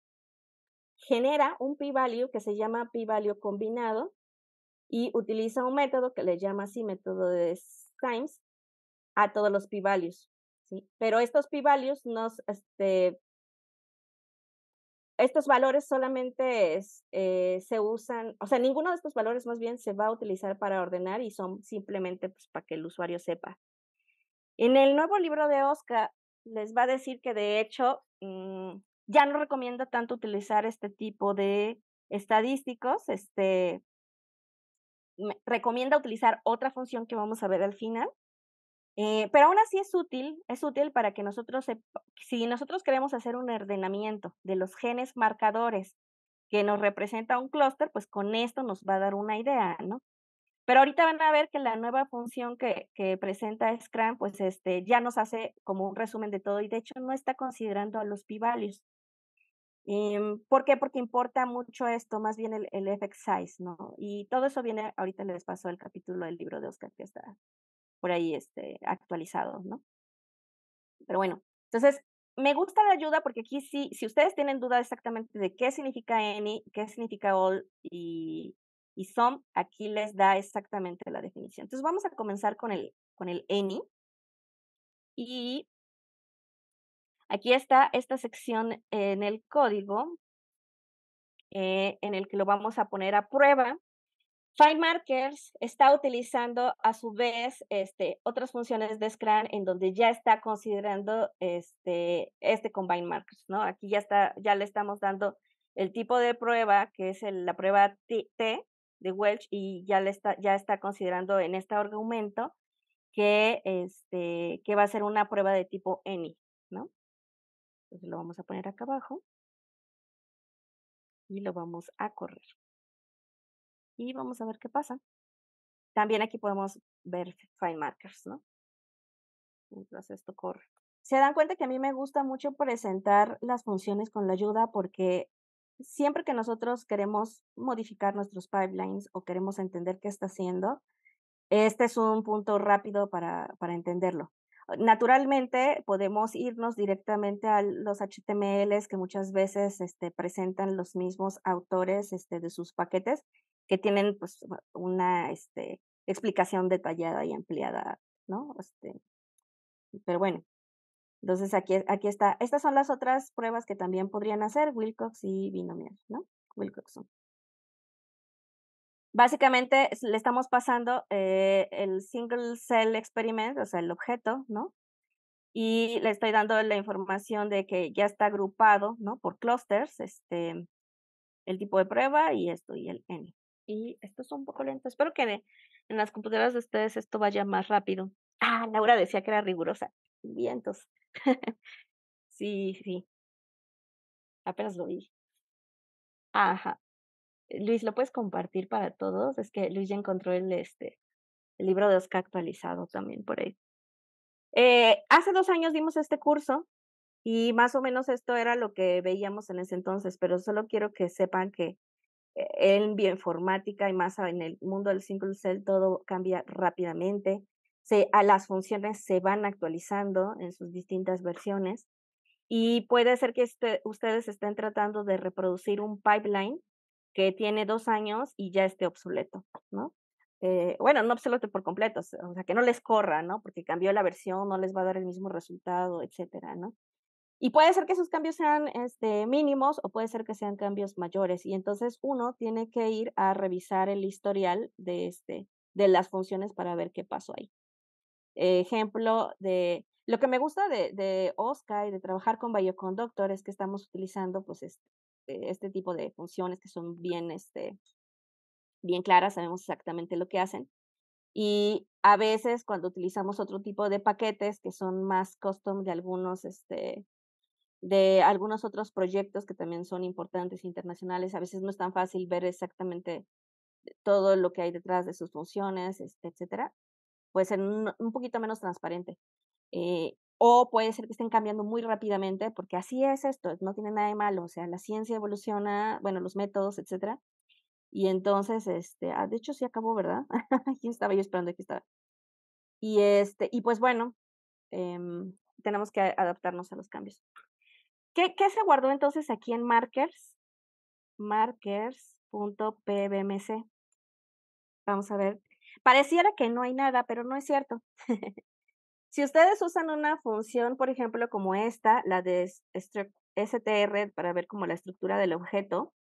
genera un p-value que se llama p-value combinado y utiliza un método que le llama así método de Times a todos los p-values. ¿sí? Pero estos p-values nos este, estos valores solamente eh, se usan, o sea, ninguno de estos valores más bien se va a utilizar para ordenar y son simplemente pues, para que el usuario sepa. En el nuevo libro de Oscar les va a decir que de hecho mm, ya no recomienda tanto utilizar este tipo de estadísticos, este, recomienda utilizar otra función que vamos a ver al final, eh, pero aún así es útil, es útil para que nosotros, si nosotros queremos hacer un ordenamiento de los genes marcadores que nos representa un clúster, pues con esto nos va a dar una idea, ¿no? Pero ahorita van a ver que la nueva función que, presenta Scrum, pues este, ya nos hace como un resumen de todo y de hecho no está considerando a los p-values. Em, ¿Por qué? Porque importa mucho esto, más bien el, effect size, ¿no? Y todo eso viene, ahorita les paso el capítulo del libro de Oscar que está por ahí este, actualizados, ¿no? Pero bueno, entonces me gusta la ayuda porque aquí sí, si ustedes tienen duda exactamente de qué significa any, qué significa all y, y some, aquí les da exactamente la definición. Entonces vamos a comenzar con el, con el any. Y aquí está esta sección en el código eh, en el que lo vamos a poner a prueba FindMarkers Markers está utilizando a su vez este, otras funciones de Scrum en donde ya está considerando este, este Combine Markers, ¿no? Aquí ya, está, ya le estamos dando el tipo de prueba, que es la prueba T, de Welch, y ya, está, considerando en este argumento este, que, va a ser una prueba de tipo any, ¿no? Entonces lo vamos a poner acá abajo y lo vamos a correr y vamos a ver qué pasa. También aquí podemos ver file markers, ¿no? Entonces esto corre. Se dan cuenta que a mí me gusta mucho presentar las funciones con la ayuda porque siempre que nosotros queremos modificar nuestros pipelines o queremos entender qué está haciendo, este es un punto rápido para, entenderlo. Naturalmente, podemos irnos directamente a los HTMLs que muchas veces este, presentan los mismos autores este, de sus paquetes que tienen pues una este, explicación detallada y ampliada, ¿no? Este, pero bueno, entonces aquí, aquí está. Estas son las otras pruebas que también podrían hacer Wilcox y binomial, ¿no? Wilcoxon. Básicamente le estamos pasando eh, el single cell experiment, o sea, el objeto, ¿no? Y le estoy dando la información de que ya está agrupado, ¿no? Por clusters, este, el tipo de prueba y esto y el N y esto es un poco lento. Espero que en, las computadoras de ustedes esto vaya más rápido. Ah, Laura decía que era rigurosa. Vientos. sí, sí. Apenas lo vi. Ajá. Eh, Luis, ¿lo puedes compartir para todos? Es que Luis ya encontró el, este, el libro de Oscar actualizado también por ahí. Eh, hace dos años dimos este curso y más o menos esto era lo que veíamos en ese entonces, pero solo quiero que sepan que en bioinformática y más en el mundo del single cell todo cambia rápidamente. Se, a las funciones se van actualizando en sus distintas versiones y puede ser que este, ustedes estén tratando de reproducir un pipeline que tiene dos años y ya esté obsoleto, ¿no? Eh, bueno, no obsoleto por completo, o sea, que no les corra, ¿no? Porque cambió la versión, no les va a dar el mismo resultado, etcétera, ¿no? Y puede ser que esos cambios sean este, mínimos o puede ser que sean cambios mayores. Y entonces uno tiene que ir a revisar el historial de, este, de las funciones para ver qué pasó ahí. Ejemplo de lo que me gusta de, de OSCA y de trabajar con Bioconductor es que estamos utilizando pues, este, este tipo de funciones que son bien, este, bien claras, sabemos exactamente lo que hacen. Y a veces cuando utilizamos otro tipo de paquetes que son más custom de algunos este, de algunos otros proyectos que también son importantes internacionales. A veces no es tan fácil ver exactamente todo lo que hay detrás de sus funciones, este, etcétera. Puede ser un, poquito menos transparente. Eh, o puede ser que estén cambiando muy rápidamente, porque así es esto, no tiene nada de malo. O sea, la ciencia evoluciona, bueno, los métodos, etcétera. Y entonces, este, ah, de hecho sí acabó, ¿verdad? aquí estaba yo esperando, aquí estaba. Y este, y pues bueno, em, tenemos que adaptarnos a los cambios. ¿Qué, se guardó entonces aquí en markers? Markers.pbmc. Vamos a ver. Pareciera que no hay nada, pero no es cierto. si ustedes usan una función, por ejemplo, como esta, la de str para ver como la estructura del objeto,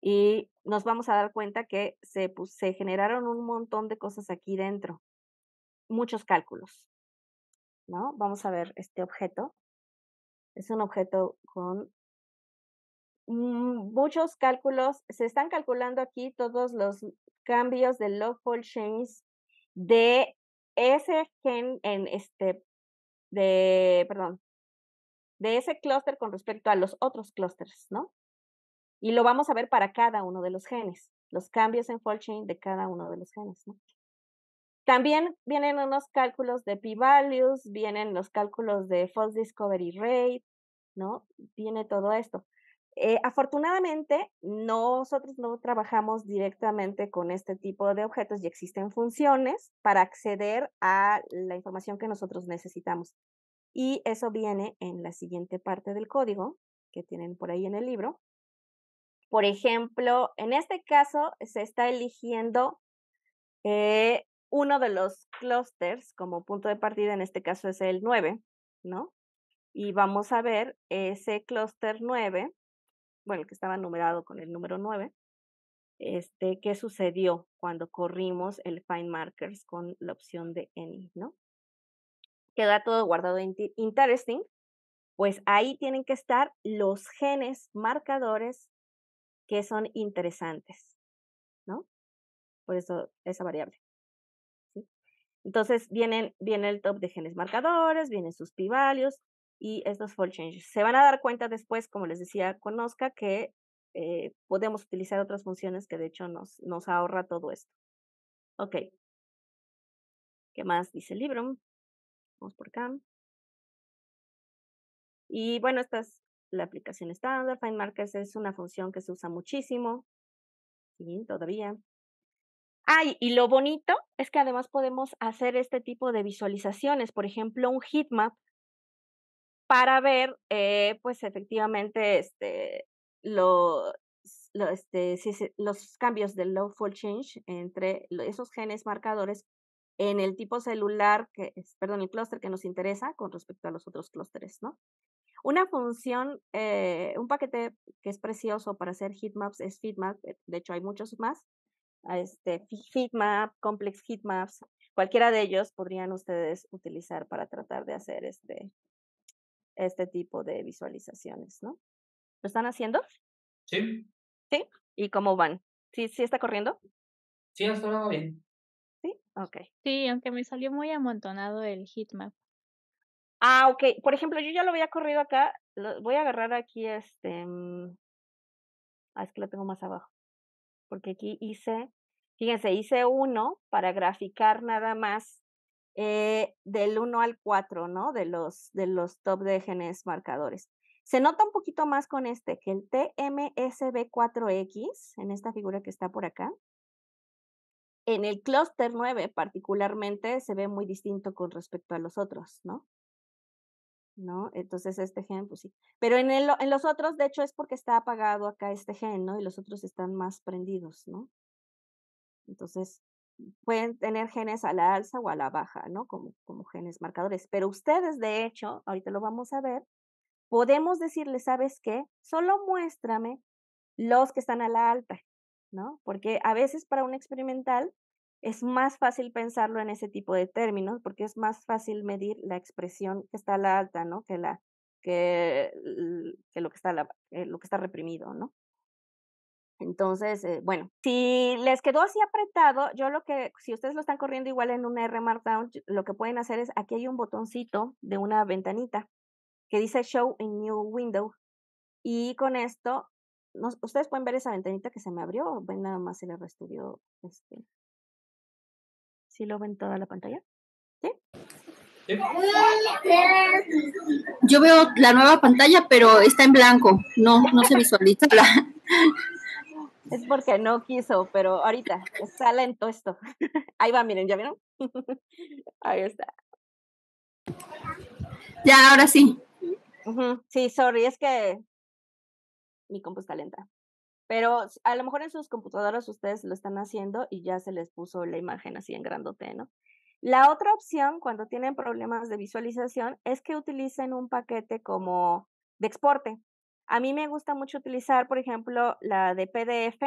y nos vamos a dar cuenta que se, se generaron un montón de cosas aquí dentro, muchos cálculos. ¿No? Vamos a ver este objeto. Es un objeto con mm, muchos cálculos. Se están calculando aquí todos los cambios de fold chains de ese gen en este de perdón de ese clúster con respecto a los otros clústeres, ¿no? Y lo vamos a ver para cada uno de los genes, los cambios en fold chain de cada uno de los genes, ¿no? También vienen unos cálculos de p-values, vienen los cálculos de false discovery rate, ¿no? Viene todo esto. Eh, afortunadamente, nosotros no trabajamos directamente con este tipo de objetos y existen funciones para acceder a la información que nosotros necesitamos. Y eso viene en la siguiente parte del código que tienen por ahí en el libro. Por ejemplo, en este caso se está eligiendo eh, uno de los clusters como punto de partida, en este caso es el 9, ¿no? Y vamos a ver ese clúster 9, bueno, el que estaba numerado con el número 9, este, qué sucedió cuando corrimos el Find Markers con la opción de Any, ¿no? Queda todo guardado en Interesting. Pues ahí tienen que estar los genes marcadores que son interesantes, ¿no? Por eso esa variable. Entonces vienen, viene el top de genes marcadores, vienen sus p-values y estos fold changes. Se van a dar cuenta después, como les decía, conozca que eh, podemos utilizar otras funciones que de hecho nos, nos ahorra todo esto. Ok. ¿Qué más dice el libro? Vamos por acá. Y bueno, esta es la aplicación estándar. FindMarkers es una función que se usa muchísimo. Sí, todavía y lo bonito es que además podemos hacer este tipo de visualizaciones, por ejemplo, un heatmap para ver, eh, pues efectivamente, este, este, los cambios del lawful change entre esos genes marcadores en el tipo celular, que perdón, el clúster que nos interesa con respecto a los otros clústeres, ¿no? Una función, eh, un paquete que es precioso para hacer heatmaps es Feedmap, eh, de hecho hay muchos más, este, heatmap, complex heatmaps, cualquiera de ellos podrían ustedes utilizar para tratar de hacer este, este tipo de visualizaciones, ¿no? ¿Lo están haciendo? Sí. ¿Sí? ¿Y cómo van? ¿Sí, sí está corriendo? Sí, ha estado bien. ¿Sí? Ok. Sí, aunque me salió muy amontonado el heatmap. Ah, ok. Por ejemplo, yo ya lo había corrido acá. voy a agarrar aquí este... Mm, ah, es que lo tengo más abajo porque aquí hice, fíjense, hice uno para graficar nada más eh, del 1 al 4, ¿no? De los, de los top de genes marcadores. Se nota un poquito más con este, que el TMSB4X, en esta figura que está por acá, en el clúster 9 particularmente se ve muy distinto con respecto a los otros, ¿no? ¿no? Entonces este gen, pues sí. Pero en, el, en los otros, de hecho, es porque está apagado acá este gen, ¿no? Y los otros están más prendidos, ¿no? Entonces, pueden tener genes a la alza o a la baja, ¿no? Como, como genes marcadores. Pero ustedes, de hecho, ahorita lo vamos a ver, podemos decirle, ¿sabes qué? Solo muéstrame los que están a la alta, ¿no? Porque a veces para un experimental es más fácil pensarlo en ese tipo de términos porque es más fácil medir la expresión que está a la alta, ¿no? Que, la, que, lo, que está la, eh, lo que está reprimido, ¿no? Entonces, eh, bueno, si les quedó así apretado, yo lo que, si ustedes lo están corriendo igual en un R Markdown, lo que pueden hacer es, aquí hay un botoncito de una ventanita que dice Show in New Window. Y con esto, ustedes pueden ver esa ventanita que se me abrió, ven nada más le RStudio este, ¿Sí lo ven toda la pantalla? ¿Sí? Yo veo la nueva pantalla, pero está en blanco. No, no se visualiza. Es porque no quiso, pero ahorita está todo esto. Ahí va, miren, ¿ya vieron? Ahí está. Ya, ahora sí. Sí, sorry, es que mi compu está lenta. Pero a lo mejor en sus computadoras ustedes lo están haciendo y ya se les puso la imagen así en grandote, ¿no? La otra opción cuando tienen problemas de visualización es que utilicen un paquete como de exporte. A mí me gusta mucho utilizar, por ejemplo, la de PDF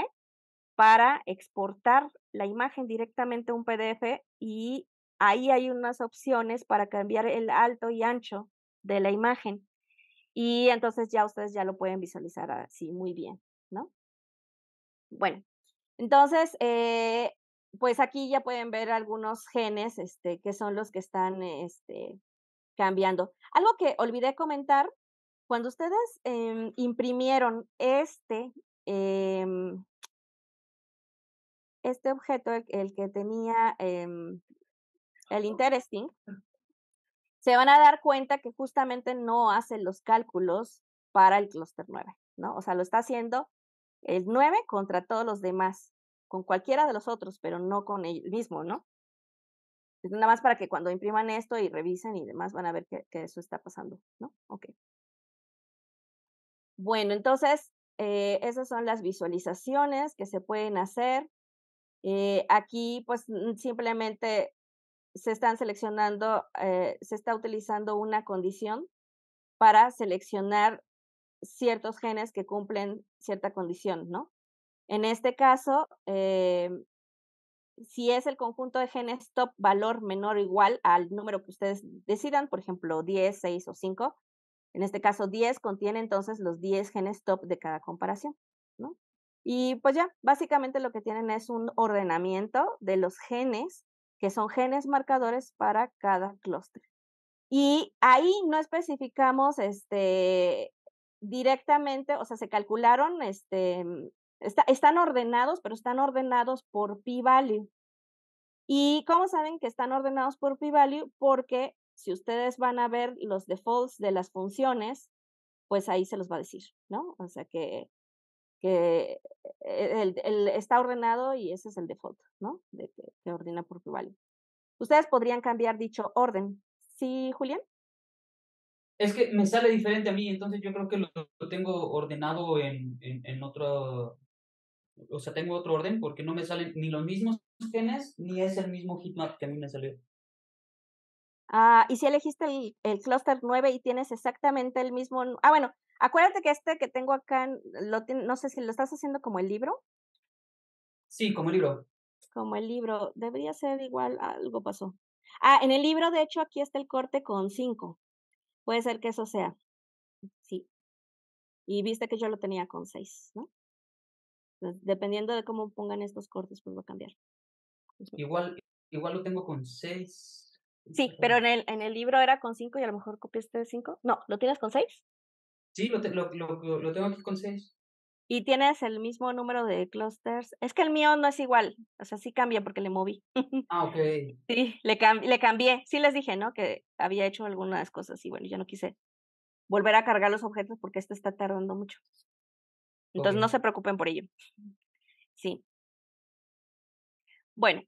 para exportar la imagen directamente a un PDF y ahí hay unas opciones para cambiar el alto y ancho de la imagen. Y entonces ya ustedes ya lo pueden visualizar así muy bien, ¿no? Bueno, entonces, eh, pues aquí ya pueden ver algunos genes este, que son los que están este, cambiando. Algo que olvidé comentar, cuando ustedes em, imprimieron este, em, este objeto, el, el que tenía em, el interesting, se van a dar cuenta que justamente no hace los cálculos para el clúster 9, ¿no? O sea, lo está haciendo el 9 contra todos los demás, con cualquiera de los otros, pero no con el mismo, ¿no? Nada más para que cuando impriman esto y revisen y demás van a ver que, eso está pasando, ¿no? Ok. Bueno, entonces, eh, esas son las visualizaciones que se pueden hacer. Eh, aquí, pues, mm, simplemente se están seleccionando, eh, se está utilizando una condición para seleccionar ciertos genes que cumplen cierta condición, ¿no? En este caso, eh, si es el conjunto de genes top valor menor o igual al número que ustedes decidan, por ejemplo, 10, 6 o 5, en este caso 10 contiene entonces los 10 genes top de cada comparación, ¿no? Y pues ya, básicamente lo que tienen es un ordenamiento de los genes, que son genes marcadores para cada clúster. Y ahí no especificamos este, directamente, o sea, se calcularon, este, mm, están ordenados, pero están ordenados por p-value. ¿Y cómo saben que están ordenados por p-value? Porque si ustedes van a ver los defaults de las funciones, pues ahí se los va a decir, ¿no? O sea que, eh, está ordenado y ese es el default, ¿no? De que, ordena por p-value. Ustedes podrían cambiar dicho orden. ¿Sí, Julián? es que me sale diferente a mí, entonces yo creo que lo, tengo ordenado en, en, otro, o sea, tengo otro orden porque no me salen ni los mismos genes ni es el mismo heatmap que a mí me salió. Ah, y si elegiste el, el clúster 9 y tienes exactamente el mismo. Ah, bueno, acuérdate que este que tengo acá, no sé si lo estás haciendo como el libro. Sí, como el libro. Como el libro. Debería ser igual, algo pasó. Ah, en el libro, de hecho, aquí está el corte con 5. Puede ser que eso sea. Sí. Y viste que yo lo tenía con seis, ¿no? Entonces, dependiendo de cómo pongan estos cortes, pues va a cambiar. Igual, igual lo tengo con seis. Sí, pero en el, en el libro era con cinco y a lo mejor copiaste de cinco. No, ¿lo tienes con seis? Sí, lo, lo, lo, tengo aquí con seis y tienes el mismo número de clusters. Es que el mío no es igual, o sea, sí cambia porque le moví. Ah, ok. Sí, le, le cambié. Sí les dije, ¿no? Que había hecho algunas cosas y bueno, ya no quise volver a cargar los objetos porque este está tardando mucho. Entonces no se preocupen por ello. Sí. Bueno.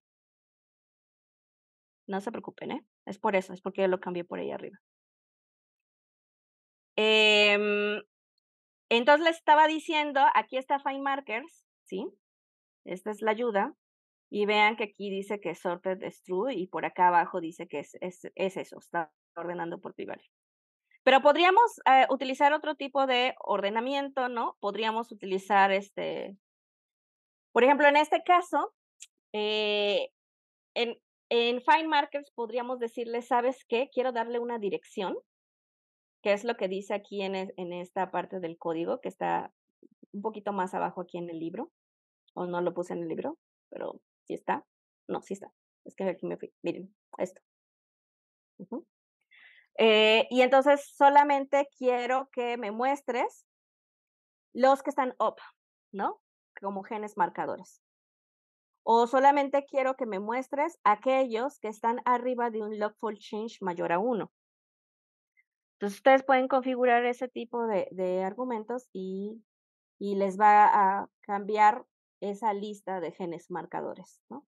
No se preocupen, ¿eh? Es por eso, es porque yo lo cambié por ahí arriba. Eh, entonces les estaba diciendo, aquí está Find Markers, ¿sí? Esta es la ayuda. Y vean que aquí dice que sorted es true y por acá abajo dice que es, eso, está ordenando por privario. Pero podríamos eh, utilizar otro tipo de ordenamiento, ¿no? Podríamos utilizar este, por ejemplo, en este caso, eh, en, en Find Markers podríamos decirle, ¿sabes qué? Quiero darle una dirección que es lo que dice aquí en, esta parte del código, que está un poquito más abajo aquí en el libro, o no lo puse en el libro, pero sí está. No, sí está. Es que aquí me fui. Miren, esto. Eh, y entonces solamente quiero que me muestres los que están up, ¿no? Como genes marcadores. O solamente quiero que me muestres aquellos que están arriba de un logful change mayor a uno. Entonces ustedes pueden configurar ese tipo de, argumentos y, y, les va a cambiar esa lista de genes marcadores, ¿no?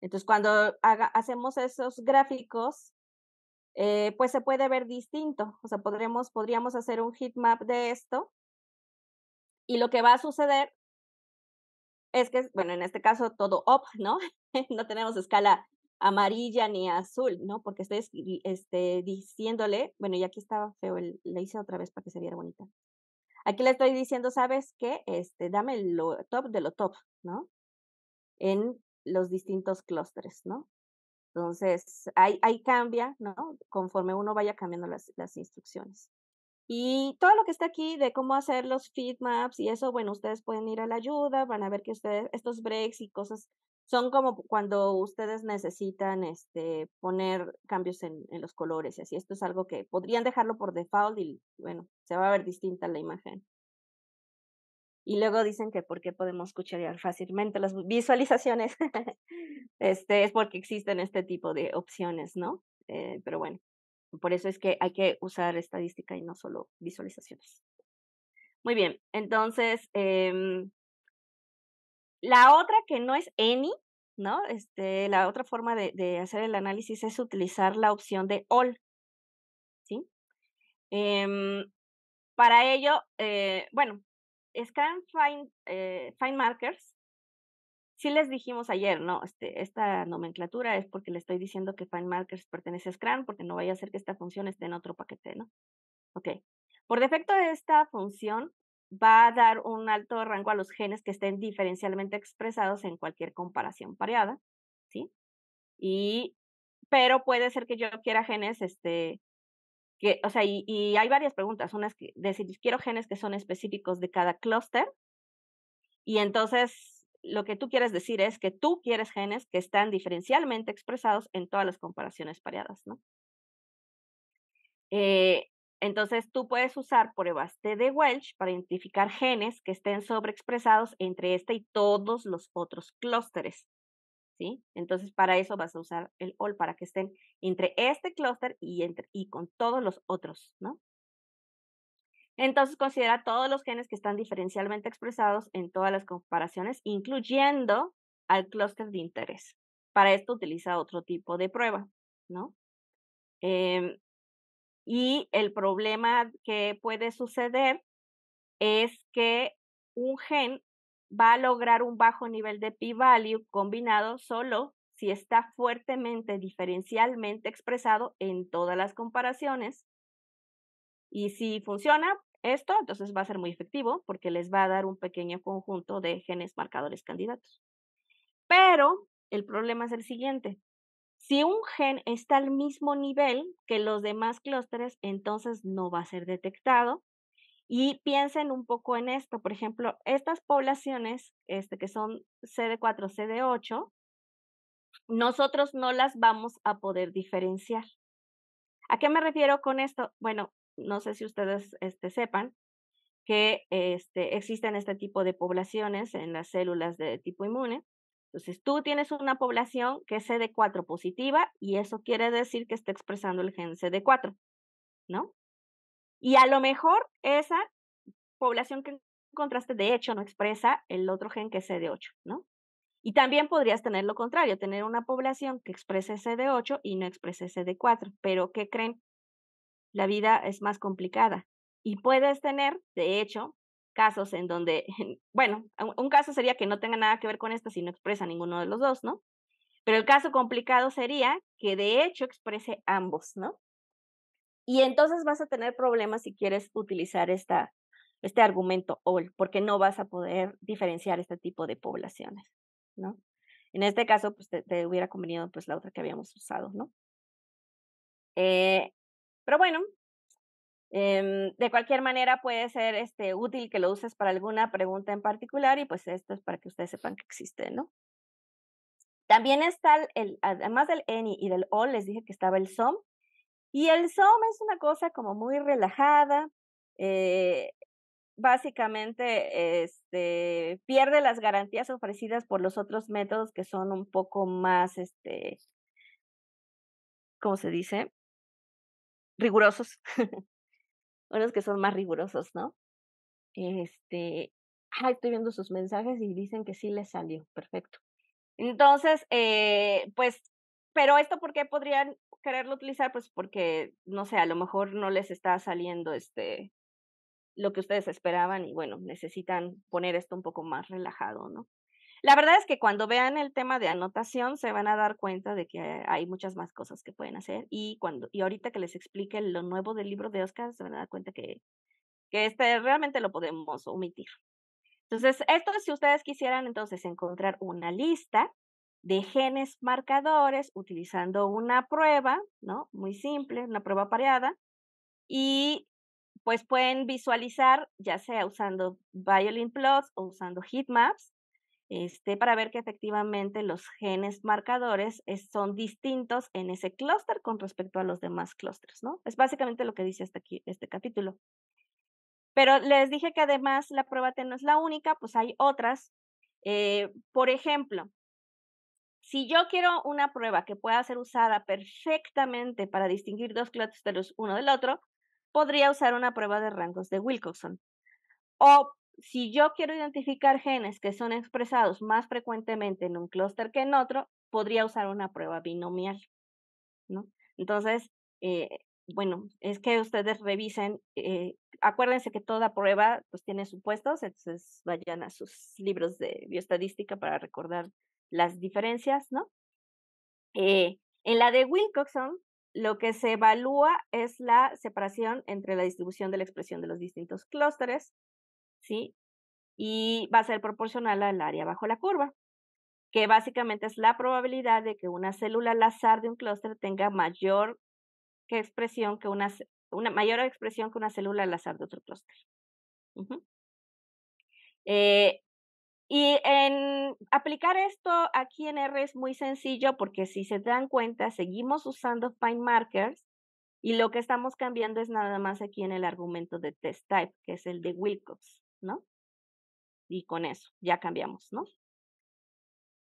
Entonces cuando haga, hacemos esos gráficos, eh, pues se puede ver distinto. O sea, podríamos hacer un map de esto. Y lo que va a suceder es que, bueno, en este caso todo op, ¿no? no tenemos escala amarilla ni azul, ¿no? Porque estoy este, diciéndole, bueno, y aquí estaba feo, le hice otra vez para que se viera bonita. Aquí le estoy diciendo, ¿sabes qué? Este, dame lo top de lo top, ¿no? En los distintos clústeres, ¿no? Entonces, ahí, ahí cambia, ¿no? Conforme uno vaya cambiando las, las instrucciones. Y todo lo que está aquí de cómo hacer los feed maps y eso, bueno, ustedes pueden ir a la ayuda, van a ver que ustedes, estos breaks y cosas son como cuando ustedes necesitan este, poner cambios en, los colores y así. Esto es algo que podrían dejarlo por default y bueno, se va a ver distinta la imagen. Y luego dicen que por qué podemos escuchar fácilmente las visualizaciones. este, es porque existen este tipo de opciones, ¿no? Eh, pero bueno, por eso es que hay que usar estadística y no solo visualizaciones. Muy bien, entonces, em, la otra que no es any, ¿no? Este, la otra forma de, hacer el análisis es utilizar la opción de all, ¿sí? Em, para ello, eh, bueno, Scrum Find, eh, Find Markers, sí les dijimos ayer, ¿no? Este, esta nomenclatura es porque le estoy diciendo que Find Markers pertenece a Scrum, porque no vaya a ser que esta función esté en otro paquete, ¿no? Ok. Por defecto, esta función va a dar un alto rango a los genes que estén diferencialmente expresados en cualquier comparación pareada, ¿sí? Y, pero puede ser que yo quiera genes, este, que, o sea, y, hay varias preguntas. Una es que, decir, quiero genes que son específicos de cada clúster, y entonces lo que tú quieres decir es que tú quieres genes que están diferencialmente expresados en todas las comparaciones pareadas, ¿no? Eh, entonces tú puedes usar pruebas de Welch para identificar genes que estén sobreexpresados entre este y todos los otros clústeres. ¿Sí? Entonces para eso vas a usar el all para que estén entre este clúster y, entre, y con todos los otros, ¿no? Entonces considera todos los genes que están diferencialmente expresados en todas las comparaciones, incluyendo al clúster de interés. Para esto utiliza otro tipo de prueba, ¿no? Eh, y el problema que puede suceder es que un gen va a lograr un bajo nivel de p-value combinado solo si está fuertemente diferencialmente expresado en todas las comparaciones. Y si funciona esto, entonces va a ser muy efectivo porque les va a dar un pequeño conjunto de genes marcadores candidatos. Pero el problema es el siguiente. Si un gen está al mismo nivel que los demás clústeres, entonces no va a ser detectado. Y piensen un poco en esto, por ejemplo, estas poblaciones este, que son CD4, CD8, nosotros no las vamos a poder diferenciar. ¿A qué me refiero con esto? Bueno, no sé si ustedes este, sepan que este, existen este tipo de poblaciones en las células de tipo inmune entonces, tú tienes una población que es CD4 positiva y eso quiere decir que está expresando el gen CD4, ¿no? Y a lo mejor esa población que encontraste de hecho no expresa el otro gen que es CD8, ¿no? Y también podrías tener lo contrario, tener una población que exprese CD8 y no exprese CD4, pero ¿qué creen? La vida es más complicada y puedes tener, de hecho, casos en donde, bueno, un caso sería que no tenga nada que ver con esta si no expresa ninguno de los dos, ¿no? Pero el caso complicado sería que de hecho exprese ambos, ¿no? Y entonces vas a tener problemas si quieres utilizar esta, este argumento all, porque no vas a poder diferenciar este tipo de poblaciones, ¿no? En este caso, pues te, hubiera convenido pues la otra que habíamos usado, ¿no? Eh, pero bueno, Em, de cualquier manera, puede ser este, útil que lo uses para alguna pregunta en particular y pues esto es para que ustedes sepan que existe, ¿no? También está, el, además del any y del all, les dije que estaba el som. Y el som es una cosa como muy relajada. Eh, básicamente, este, pierde las garantías ofrecidas por los otros métodos que son un poco más, este, ¿cómo se dice? Rigurosos. unos que son más rigurosos, ¿no? Este, Ay, ah, estoy viendo sus mensajes y dicen que sí les salió, perfecto. Entonces, eh, pues, pero esto, ¿por qué podrían quererlo utilizar? Pues porque, no sé, a lo mejor no les está saliendo este lo que ustedes esperaban y bueno, necesitan poner esto un poco más relajado, ¿no? La verdad es que cuando vean el tema de anotación se van a dar cuenta de que hay muchas más cosas que pueden hacer y cuando y ahorita que les explique lo nuevo del libro de Oscar se van a dar cuenta que, este realmente lo podemos omitir. Entonces, esto si ustedes quisieran entonces encontrar una lista de genes marcadores utilizando una prueba, ¿no? Muy simple, una prueba pareada y pues pueden visualizar ya sea usando Violin Plots o usando heatmaps este, para ver que efectivamente los genes marcadores eh, son distintos en ese clúster con respecto a los demás clústeres, ¿no? Es básicamente lo que dice hasta aquí este capítulo. Pero les dije que además la prueba T no es la única, pues hay otras. Eh, por ejemplo, si yo quiero una prueba que pueda ser usada perfectamente para distinguir dos clústeres uno del otro, podría usar una prueba de rangos de Wilcoxon. O si yo quiero identificar genes que son expresados más frecuentemente en un clúster que en otro, podría usar una prueba binomial, ¿no? Entonces, eh, bueno, es que ustedes revisen, eh, acuérdense que toda prueba pues tiene supuestos, entonces vayan a sus libros de bioestadística para recordar las diferencias, ¿no? Eh, en la de Wilcoxon, lo que se evalúa es la separación entre la distribución de la expresión de los distintos clústeres ¿sí? Y va a ser proporcional al área bajo la curva, que básicamente es la probabilidad de que una célula al azar de un clúster tenga mayor que expresión que una, una mayor expresión que una célula al azar de otro clúster. Eh, y en aplicar esto aquí en R es muy sencillo porque si se dan cuenta, seguimos usando Fine markers y lo que estamos cambiando es nada más aquí en el argumento de test type, que es el de Wilcox. ¿no? Y con eso ya cambiamos, ¿no?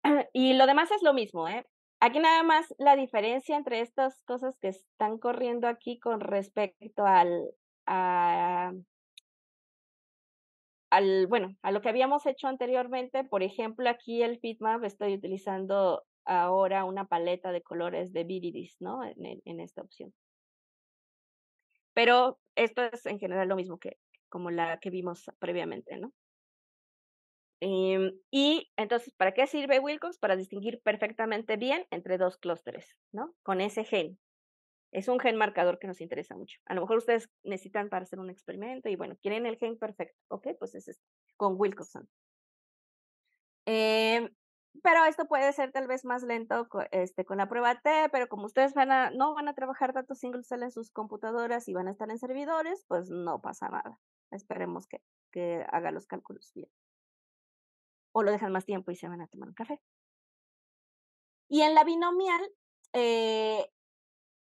Ah, y lo demás es lo mismo, ¿eh? Aquí nada más la diferencia entre estas cosas que están corriendo aquí con respecto al, a, al, bueno, a lo que habíamos hecho anteriormente, por ejemplo, aquí el feedmap estoy utilizando ahora una paleta de colores de Viridis, ¿no? en, esta opción. Pero esto es en general lo mismo que, como la que vimos previamente, ¿no? Em, y entonces, ¿para qué sirve Wilcox? Para distinguir perfectamente bien entre dos clústeres, ¿no? Con ese gen. Es un gen marcador que nos interesa mucho. A lo mejor ustedes necesitan para hacer un experimento y bueno, quieren el gen perfecto, ¿ok? Pues es este, con Wilcoxon. Em, pero esto puede ser tal vez más lento con, este, con la prueba T, pero como ustedes van a, no van a trabajar datos single cell en sus computadoras y van a estar en servidores, pues no pasa nada. Esperemos que, haga los cálculos bien. O lo dejan más tiempo y se van a tomar un café. Y en la binomial, eh,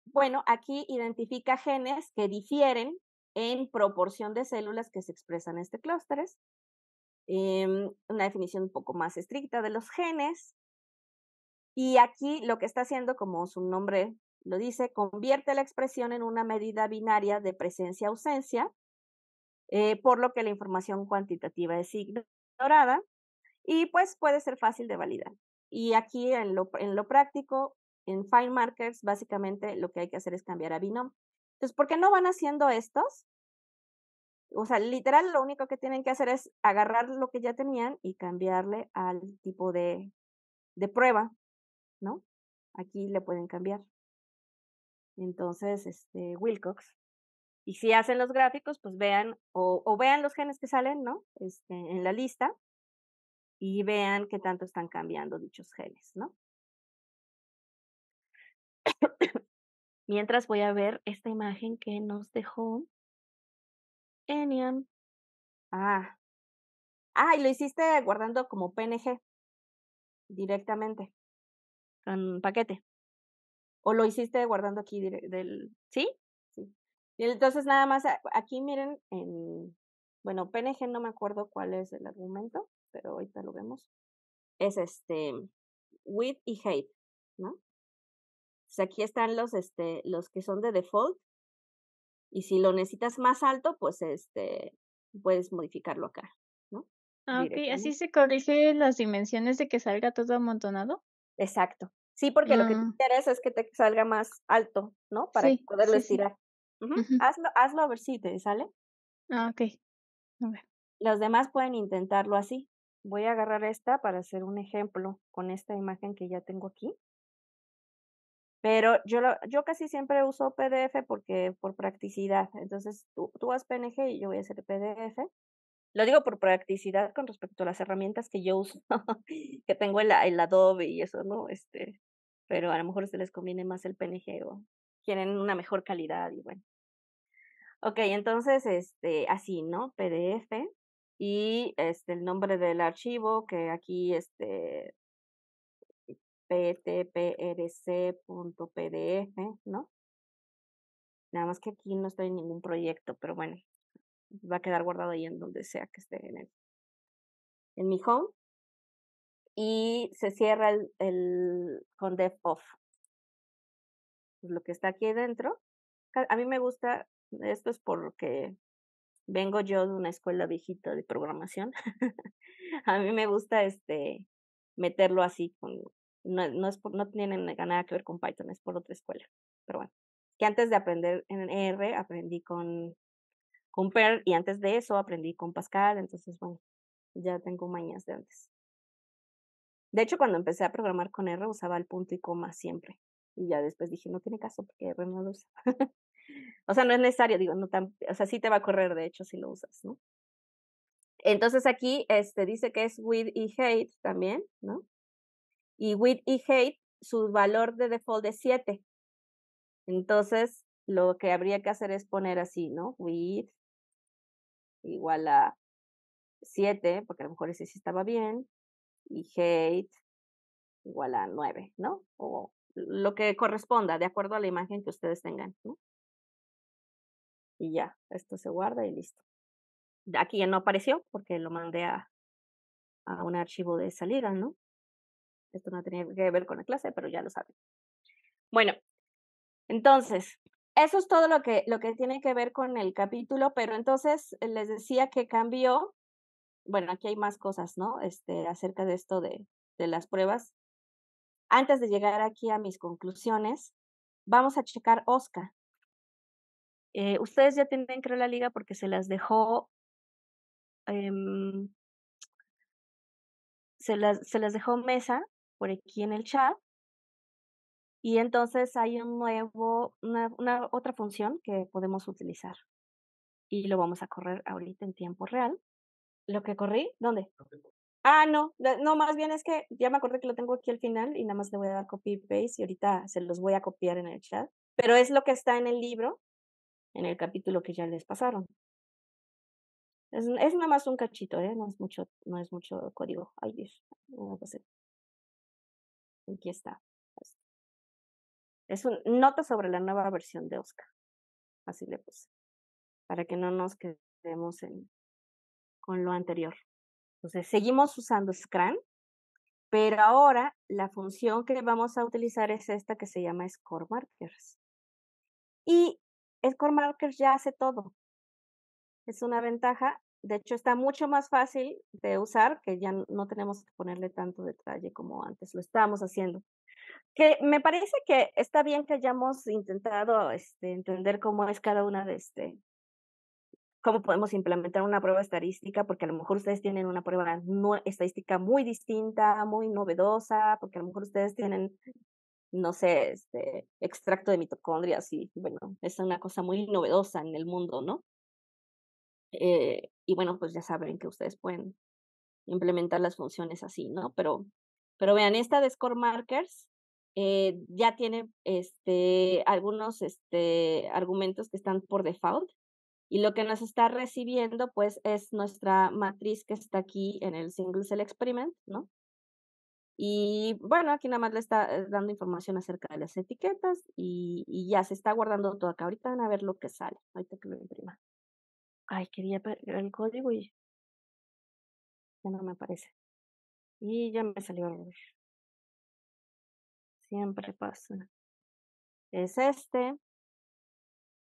bueno, aquí identifica genes que difieren en proporción de células que se expresan en este clústeres. Em, una definición un poco más estricta de los genes. Y aquí lo que está haciendo, como su nombre lo dice, convierte la expresión en una medida binaria de presencia-ausencia eh, por lo que la información cuantitativa es ignorada y pues puede ser fácil de validar. Y aquí en lo, práctico, en fine Markers, básicamente lo que hay que hacer es cambiar a binom. Entonces, ¿por qué no van haciendo estos? O sea, literal, lo único que tienen que hacer es agarrar lo que ya tenían y cambiarle al tipo de, de prueba, ¿no? Aquí le pueden cambiar. Entonces, este, Wilcox y si hacen los gráficos, pues vean o, vean los genes que salen, ¿no? Este, en la lista y vean qué tanto están cambiando dichos genes, ¿no? Mientras voy a ver esta imagen que nos dejó Enian. Ah. Ah, y lo hiciste guardando como PNG directamente, con paquete. O lo hiciste guardando aquí del, ¿sí? Y entonces nada más aquí miren, en, bueno, PNG no me acuerdo cuál es el argumento, pero ahorita lo vemos. Es este, with y hate, ¿no? aquí están los, este, los que son de default. Y si lo necesitas más alto, pues este, puedes modificarlo acá, ¿no? Ah, ok, así se corrigen las dimensiones de que salga todo amontonado. Exacto. Sí, porque lo que te mm. interesa es que te salga más alto, ¿no? Para poderlo Hazlo, hazlo a ver si te sale. Ah, ok. A Los demás pueden intentarlo así. Voy a agarrar esta para hacer un ejemplo con esta imagen que ya tengo aquí. Pero yo, lo, yo casi siempre uso PDF porque por practicidad. Entonces tú, tú haz PNG y yo voy a hacer PDF. Lo digo por practicidad con respecto a las herramientas que yo uso, que tengo el, el Adobe y eso, ¿no? Este, pero a lo mejor se les conviene más el PNG o quieren una mejor calidad y bueno. Ok, entonces, este, así, ¿no? PDF y este, el nombre del archivo que aquí, este, ptprc.pdf, ¿no? Nada más que aquí no estoy en ningún proyecto, pero bueno, va a quedar guardado ahí en donde sea que esté en, el, en mi home. Y se cierra el, con dev off. Pues, lo que está aquí dentro. A mí me gusta esto es porque vengo yo de una escuela viejita de programación. a mí me gusta este meterlo así con no, no es no tienen nada que ver con Python, es por otra escuela. Pero bueno, que antes de aprender en R aprendí con con Perl y antes de eso aprendí con Pascal, entonces bueno, ya tengo mañas de antes. De hecho, cuando empecé a programar con R usaba el punto y coma siempre. Y ya después dije, no tiene caso porque R no lo usa. O sea, no es necesario, digo, no tan, o sea, sí te va a correr, de hecho, si lo usas, ¿no? Entonces aquí este, dice que es with y hate también, ¿no? Y with y hate, su valor de default es 7. Entonces, lo que habría que hacer es poner así, ¿no? With igual a 7, porque a lo mejor ese sí estaba bien, y hate igual a 9, ¿no? O lo que corresponda, de acuerdo a la imagen que ustedes tengan, ¿no? y ya, esto se guarda y listo. Aquí ya no apareció porque lo mandé a, un archivo de salida, ¿no? Esto no tenía que ver con la clase, pero ya lo saben. Bueno, entonces, eso es todo lo que, lo que tiene que ver con el capítulo, pero entonces eh, les decía que cambió. Bueno, aquí hay más cosas, ¿no? Este, acerca de esto de, de las pruebas. Antes de llegar aquí a mis conclusiones, vamos a checar Oscar eh, ustedes ya tienen, creo, la liga porque se las dejó. Em, se, las, se las dejó Mesa por aquí en el chat. Y entonces hay un nuevo, una, una otra función que podemos utilizar. Y lo vamos a correr ahorita en tiempo real. ¿Lo que corrí? ¿Dónde? Ah, no, no, más bien es que ya me acordé que lo tengo aquí al final y nada más le voy a dar copy paste y ahorita se los voy a copiar en el chat. Pero es lo que está en el libro en el capítulo que ya les pasaron. Es, nada más un cachito, ¿eh? No es mucho, no es mucho código. Ay, Dios. Aquí está. Es una nota sobre la nueva versión de Oscar. Así le puse. Para que no nos quedemos en, con lo anterior. Entonces, seguimos usando Scrum. pero ahora la función que vamos a utilizar es esta que se llama Score Markers. Y Score Markers ya hace todo. Es una ventaja. De hecho, está mucho más fácil de usar, que ya no tenemos que ponerle tanto detalle como antes lo estábamos haciendo. Que me parece que está bien que hayamos intentado este, entender cómo es cada una de este, cómo podemos implementar una prueba estadística, porque a lo mejor ustedes tienen una prueba estadística muy distinta, muy novedosa, porque a lo mejor ustedes tienen no sé, este, extracto de mitocondrias y bueno, es una cosa muy novedosa en el mundo, ¿no? Eh, y bueno, pues ya saben que ustedes pueden implementar las funciones así, ¿no? Pero, pero vean, esta de Score Markers eh, ya tiene este, algunos este, argumentos que están por default y lo que nos está recibiendo pues es nuestra matriz que está aquí en el Single Cell Experiment, ¿no? Y bueno, aquí nada más le está eh, dando información acerca de las etiquetas y, ya se está guardando todo acá. Ahorita van a ver lo que sale. Ahorita que lo imprima. Ay, quería el código y ya no me aparece. Y ya me salió Siempre pasa. Es este.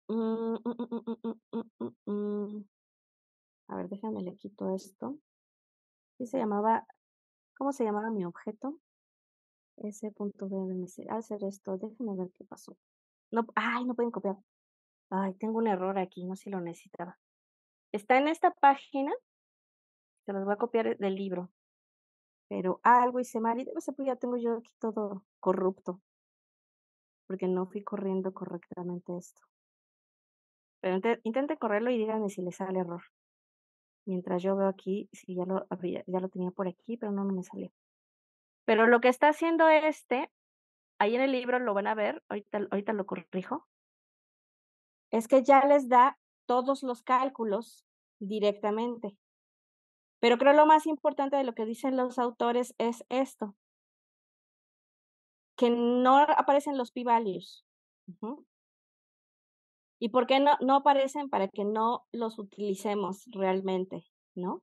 Mm, mm, mm, a ver, déjame le quito esto. Y se llamaba ¿Cómo se llamaba mi objeto? Ese punto Al hacer esto, déjenme ver qué pasó. No, ay, no pueden copiar. Ay, tengo un error aquí, no sé si lo necesitaba. Está en esta página. Se los voy a copiar eh, del libro. Pero ah, algo hice mal y debe ser pues ya tengo yo aquí todo corrupto. Porque no fui corriendo correctamente esto. Pero intente correrlo y díganme si les sale error mientras yo veo aquí, si ya lo, ya lo tenía por aquí, pero no, me salió. Pero lo que está haciendo este, ahí en el libro lo van a ver, ahorita, ahorita lo corrijo, es que ya les da todos los cálculos directamente. Pero creo lo más importante de lo que dicen los autores es esto, que no aparecen los p-values. ¿Y por qué no, no aparecen? Para que no los utilicemos realmente, ¿no?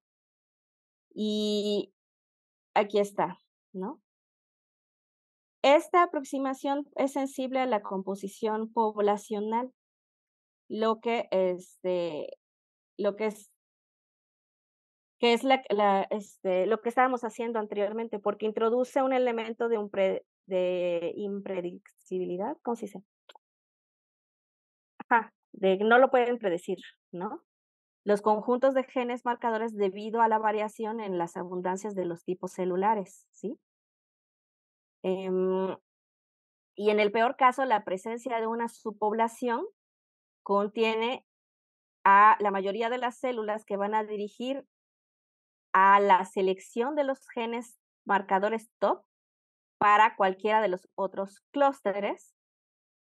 Y aquí está, ¿no? Esta aproximación es sensible a la composición poblacional, lo que este, lo que es, es la, este, lo que estábamos haciendo anteriormente, porque introduce un elemento de, un ¿cómo se dice? no lo pueden predecir, ¿no? Los conjuntos de genes marcadores debido a la variación en las abundancias de los tipos celulares, ¿sí? Em, y en el peor caso, la presencia de una subpoblación contiene a la mayoría de las células que van a dirigir a la selección de los genes marcadores top para cualquiera de los otros clústeres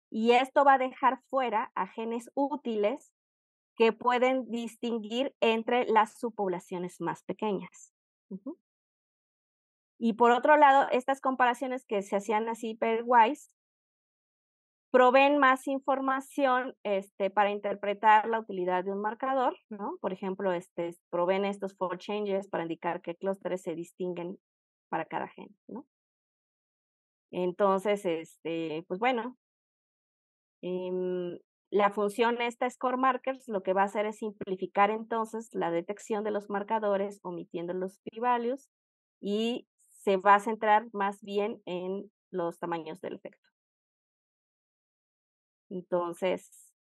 y esto va a dejar fuera a genes útiles que pueden distinguir entre las subpoblaciones más pequeñas. Y por otro lado, estas comparaciones que se hacían así pairwise proveen más información este, para interpretar la utilidad de un marcador, ¿no? Por ejemplo, este, proveen estos four changes para indicar qué clústeres se distinguen para cada gen, Entonces, este, pues bueno, Em, la función esta score markers lo que va a hacer es simplificar entonces la detección de los marcadores omitiendo los p y se va a centrar más bien en los tamaños del efecto. Entonces,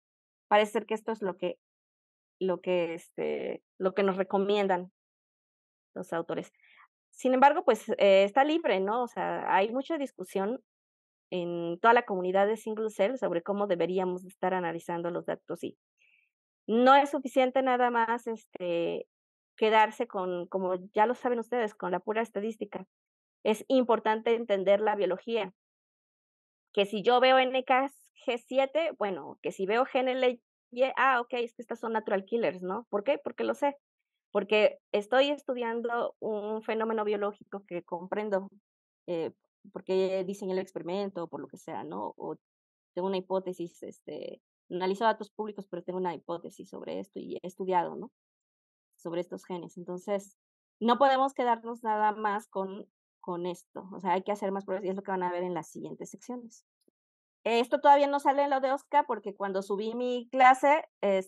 parece ser que esto es lo que, lo que, este, lo que nos recomiendan los autores. Sin embargo, pues eh, está libre, ¿no? O sea, hay mucha discusión en toda la comunidad de Single Cell sobre cómo deberíamos estar analizando los datos y no es suficiente nada más este, quedarse con, como ya lo saben ustedes, con la pura estadística. Es importante entender la biología. Que si yo veo NKG7, bueno, que si veo GNL, e, ah, ok, es que estas son natural killers, ¿no? ¿Por qué? Porque lo sé. Porque estoy estudiando un fenómeno biológico que comprendo eh, porque dicen el experimento, o por lo que sea, ¿no? O tengo una hipótesis, este, analizo datos públicos, pero tengo una hipótesis sobre esto y he estudiado, ¿no? Sobre estos genes. Entonces, no podemos quedarnos nada más con, con esto. O sea, hay que hacer más pruebas y es lo que van a ver en las siguientes secciones. Esto todavía no sale en lo de Oscar porque cuando subí mi clase,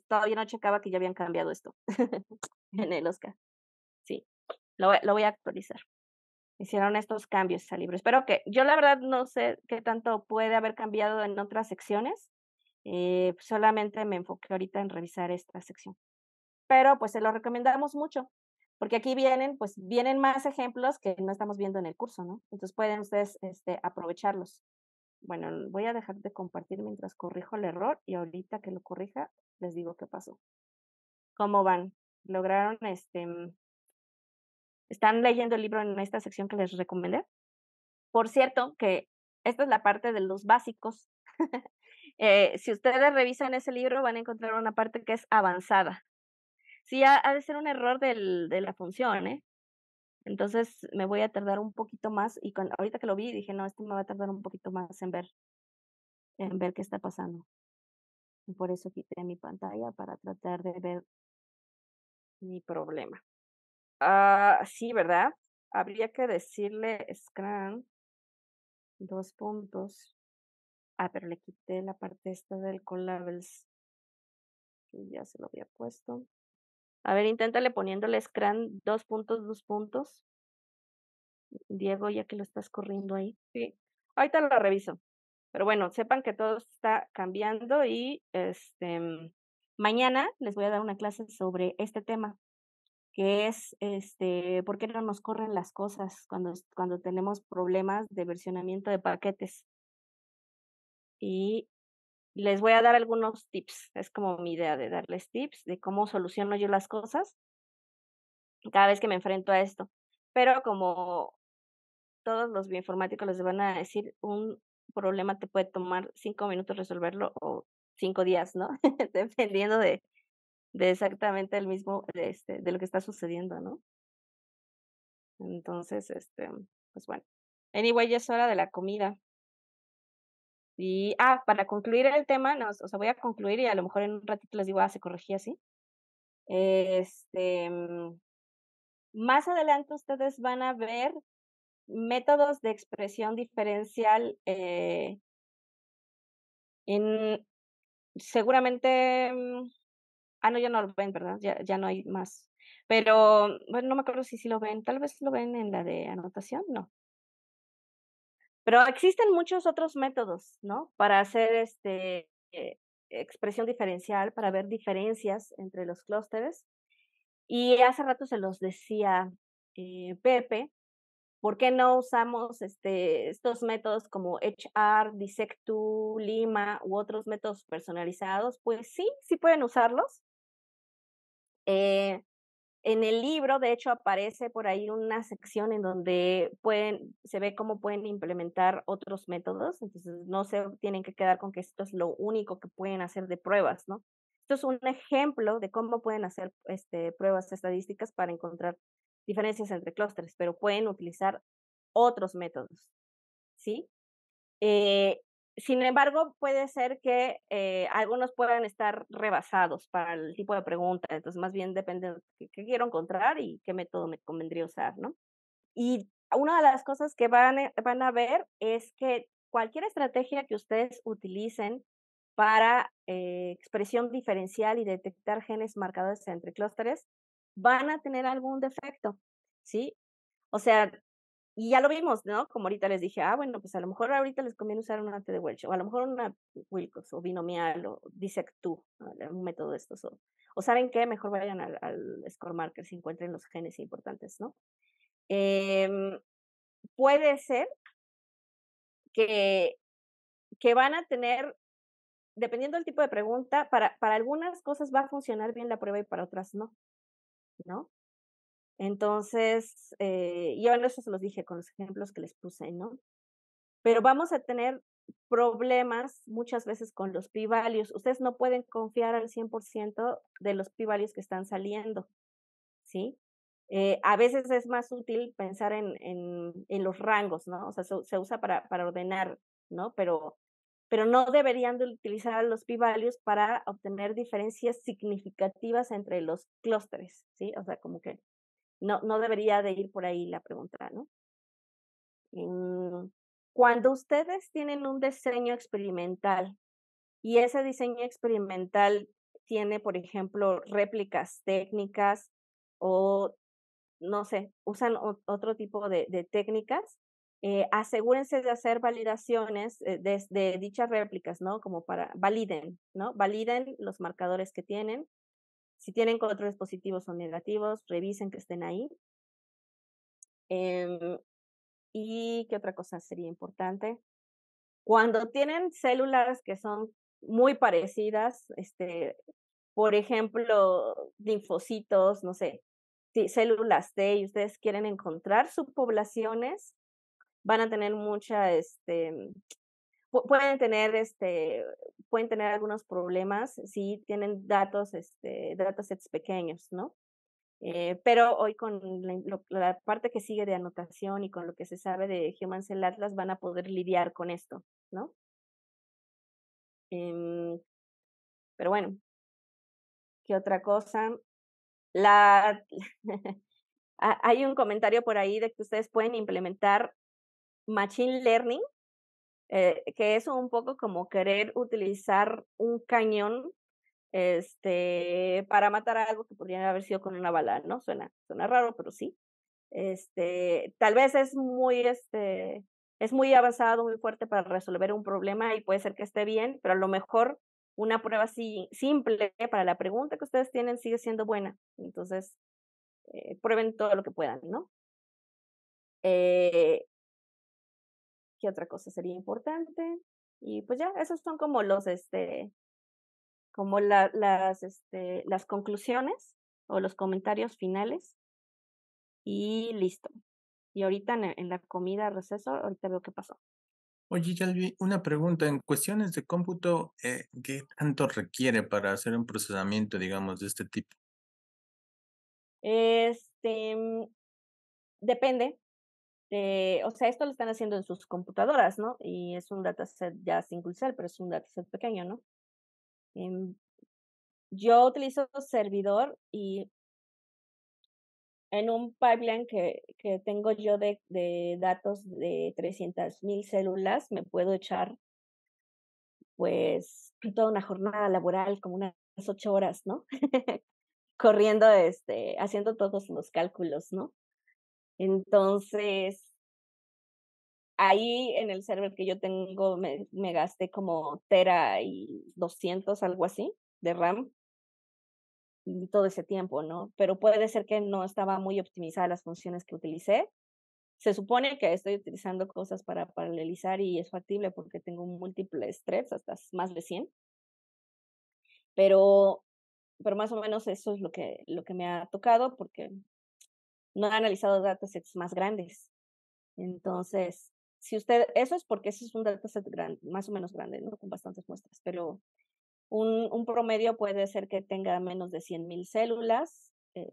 todavía no checaba que ya habían cambiado esto en el Oscar. Sí, lo, lo voy a actualizar hicieron estos cambios al libro. Espero que, yo la verdad no sé qué tanto puede haber cambiado en otras secciones, eh, solamente me enfoqué ahorita en revisar esta sección. Pero pues se lo recomendamos mucho, porque aquí vienen, pues vienen más ejemplos que no estamos viendo en el curso, ¿no? Entonces pueden ustedes este, aprovecharlos. Bueno, voy a dejar de compartir mientras corrijo el error y ahorita que lo corrija les digo qué pasó. ¿Cómo van? ¿Lograron este, están leyendo el libro en esta sección que les recomendé. Por cierto, que esta es la parte de los básicos. Eh, si ustedes revisan ese libro, van a encontrar una parte que es avanzada. Sí, ha, de ser un error del, de la función, ¿eh? Entonces me voy a tardar un poquito más y ahorita que lo vi dije, no, esto me va a tardar un poquito más en ver, en ver qué está pasando. por eso quité mi pantalla para tratar de ver mi problema. Ah, sí, ¿verdad? Habría que decirle Scrum, dos puntos. Ah, pero le quité la parte esta del collabels. ya se lo había puesto. A ver, inténtale poniéndole Scrum, dos puntos, dos puntos. Diego, ya que lo estás corriendo ahí. Sí. Ahorita lo reviso. Pero bueno, sepan que todo está cambiando y este mañana les voy a dar una clase sobre este tema que es este, por qué no nos corren las cosas cuando, cuando tenemos problemas de versionamiento de paquetes. Y les voy a dar algunos tips, es como mi idea de darles tips de cómo soluciono yo las cosas cada vez que me enfrento a esto. Pero como todos los bioinformáticos les van a decir, un problema te puede tomar cinco minutos resolverlo o cinco días, ¿no? Dependiendo de, de exactamente el mismo, de, este, de lo que está sucediendo, ¿no? Entonces, este, pues bueno. Anyway, ya es hora de la comida. Y, ah, para concluir el tema, no, o sea, voy a concluir y a lo mejor en un ratito les digo, ah, se corregía así. Este, mm, más adelante ustedes van a ver métodos de expresión diferencial eh, en seguramente mm, Ah, no, ya no lo ven, ¿verdad? Ya, ya no hay más. Pero, bueno, no me acuerdo si sí lo ven. Tal vez lo ven en la de anotación, no. Pero existen muchos otros métodos, ¿no? Para hacer este, eh, expresión diferencial, para ver diferencias entre los clústeres. Y hace rato se los decía eh, Pepe, ¿por qué no usamos este, estos métodos como HR, Dissectu, Lima u otros métodos personalizados? Pues sí, sí pueden usarlos, eh, en el libro, de hecho, aparece por ahí una sección en donde pueden, se ve cómo pueden implementar otros métodos, entonces no se tienen que quedar con que esto es lo único que pueden hacer de pruebas, ¿no? Esto es un ejemplo de cómo pueden hacer este, pruebas estadísticas para encontrar diferencias entre clústeres, pero pueden utilizar otros métodos, ¿sí? Eh, sin embargo, puede ser que eh, algunos puedan estar rebasados para el tipo de preguntas. entonces más bien depende de qué, quiero encontrar y qué método me convendría usar, ¿no? Y una de las cosas que van a, e, van a ver es que cualquier estrategia que ustedes utilicen para eh, expresión diferencial y detectar genes marcadores entre clústeres van a tener algún defecto, ¿sí? O sea, y ya lo vimos, ¿no? Como ahorita les dije, ah, bueno, pues a lo mejor ahorita les conviene usar un ante de Welch, o a lo mejor una Wilcox, o binomial, o Dissect 2 un método de estos. O, saben qué, mejor vayan al, al score marker si encuentren los genes importantes, ¿no? Em, puede ser que, que van a tener, dependiendo del tipo de pregunta, para, para algunas cosas va a funcionar bien la prueba y para otras no, ¿no? Entonces, eh, yo en eso se los dije con los ejemplos que les puse, ¿no? Pero vamos a tener problemas muchas veces con los p-values. Ustedes no pueden confiar al 100% de los p-values que están saliendo, ¿sí? Eh, a veces es más útil pensar en, los rangos, ¿no? O sea, se, usa para, para ordenar, ¿no? Pero, pero no deberían utilizar los p-values para obtener diferencias significativas entre los clústeres, ¿sí? O sea, como que no, no debería de ir por ahí la pregunta, ¿no? Em, cuando ustedes tienen un diseño experimental y ese diseño experimental tiene, por ejemplo, réplicas técnicas o, no sé, usan otro tipo de, técnicas, eh, asegúrense de hacer validaciones desde eh, dichas réplicas, ¿no? Como para, validen, ¿no? Validen los marcadores que tienen, si tienen controles positivos o negativos, revisen que estén ahí. Em, ¿Y qué otra cosa sería importante? Cuando tienen células que son muy parecidas, este, por ejemplo, linfocitos, no sé, células T, y ustedes quieren encontrar subpoblaciones, van a tener mucha este, pueden tener este pueden tener algunos problemas si tienen datos este datasets pequeños no eh, pero hoy con la, parte que sigue de anotación y con lo que se sabe de Human Cell Atlas van a poder lidiar con esto no em, pero bueno qué otra cosa la hay un comentario por ahí de que ustedes pueden implementar machine learning eh, que es un poco como querer utilizar un cañón este, para matar algo que podría haber sido con una bala, ¿no? Suena, suena raro, pero sí. Este, tal vez es muy, este, es muy avanzado, muy fuerte para resolver un problema y puede ser que esté bien, pero a lo mejor una prueba así simple para la pregunta que ustedes tienen sigue siendo buena. Entonces, eh, prueben todo lo que puedan, ¿no? Eh, qué otra cosa sería importante. Y pues ya, esas son como los, este, como las, este, las conclusiones o los comentarios finales. Y listo. Y ahorita en, la comida receso, ahorita veo qué pasó. Oye, Yalvi, una pregunta. En cuestiones de cómputo, eh, ¿qué tanto requiere para hacer un procesamiento, digamos, de este tipo? Este, mm, depende, eh, o sea, esto lo están haciendo en sus computadoras, ¿no? Y es un dataset ya single cell, pero es un dataset pequeño, ¿no? Em, yo utilizo servidor y en un pipeline que, que tengo yo de, de datos de 300.000 células, me puedo echar pues toda una jornada laboral, como unas ocho horas, ¿no? Corriendo, este, haciendo todos los cálculos, ¿no? Entonces, ahí en el server que yo tengo me, gasté como tera y 200, algo así, de RAM y todo ese tiempo, ¿no? Pero puede ser que no estaba muy optimizada las funciones que utilicé. Se supone que estoy utilizando cosas para paralelizar y es factible porque tengo múltiples threads, hasta más de 100. Pero, pero más o menos eso es lo que, lo que me ha tocado porque no ha analizado datasets más grandes. Entonces, si usted, eso es porque ese es un dataset más o menos grande, ¿no? Con bastantes muestras, pero un, promedio puede ser que tenga menos de 100.000 células. Eh,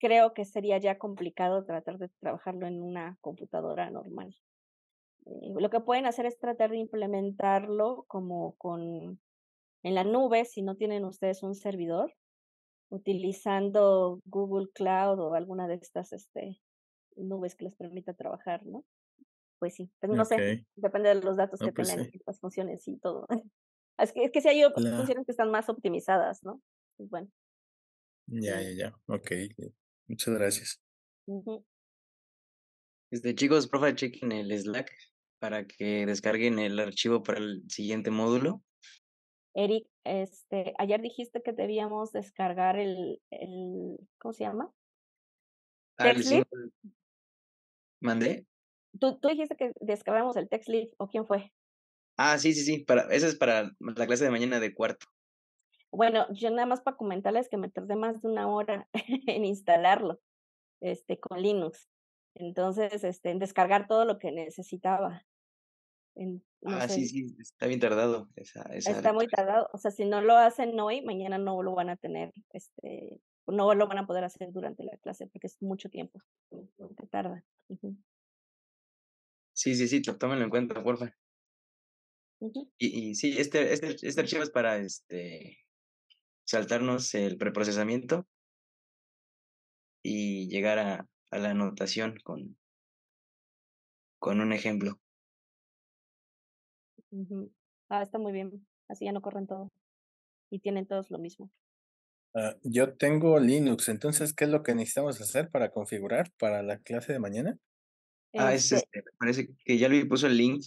creo que sería ya complicado tratar de trabajarlo en una computadora normal. Eh, lo que pueden hacer es tratar de implementarlo como con en la nube, si no tienen ustedes un servidor, utilizando Google Cloud o alguna de estas este, nubes que les permita trabajar, ¿no? Pues sí, pues no sé, depende de los datos que pues tengan, las funciones y todo. Es que, es que si hay funciones que están más optimizadas, ¿no? Pues bueno. Ya, ya, ya. Ok. Muchas gracias. Este, chicos, profe, chequen el Slack para que descarguen el archivo para el siguiente módulo. Eric, este, ayer dijiste que debíamos descargar el, el ¿cómo se llama? Ah, ¿Mandé? ¿Tú, dijiste que descargamos el TextLib, ¿o quién fue? Ah, sí, sí, sí, para, esa es para la clase de mañana de cuarto. Bueno, yo nada más para comentarles que me tardé más de una hora en instalarlo, este, con Linux. Entonces, este, en descargar todo lo que necesitaba ah, sí, sí, está bien tardado. está muy tardado. O sea, si no lo hacen hoy, mañana no lo van a tener, este, no lo van a poder hacer durante la clase porque es mucho tiempo que tarda. Sí, sí, sí, tómenlo en cuenta, porfa. y, y, sí, este, este, este archivo es para este saltarnos el preprocesamiento y llegar a, a la anotación con, con un ejemplo. Ah, está muy bien. Así ya no corren todo. Y tienen todos lo mismo. Ah, yo tengo Linux, entonces, ¿qué es lo que necesitamos hacer para configurar para la clase de mañana? Ah, me este este, parece que ya le puso el link.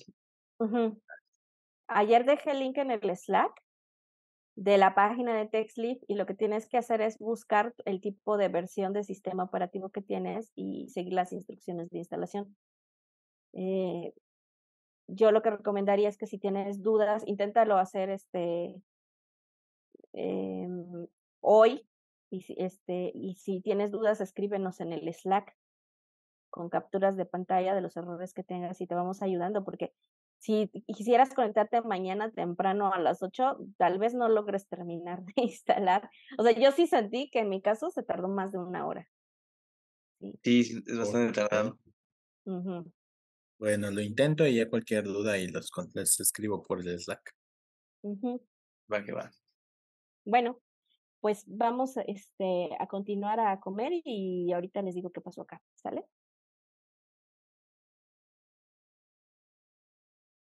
Ayer dejé el link en el Slack de la página de TextLeaf y lo que tienes que hacer es buscar el tipo de versión de sistema operativo que tienes y seguir las instrucciones de instalación. Eh, yo lo que recomendaría es que si tienes dudas, inténtalo hacer este em, hoy. Y si, este, y si tienes dudas, escríbenos en el Slack con capturas de pantalla de los errores que tengas y te vamos ayudando, porque si quisieras conectarte mañana temprano a las 8, tal vez no logres terminar de instalar. O sea, yo sí sentí que en mi caso se tardó más de una hora. Sí, sí es bastante tardado. Bueno, lo intento y ya cualquier duda y los les escribo por el Slack. Va que va. Bueno, pues vamos este, a continuar a comer y ahorita les digo qué pasó acá, ¿sale?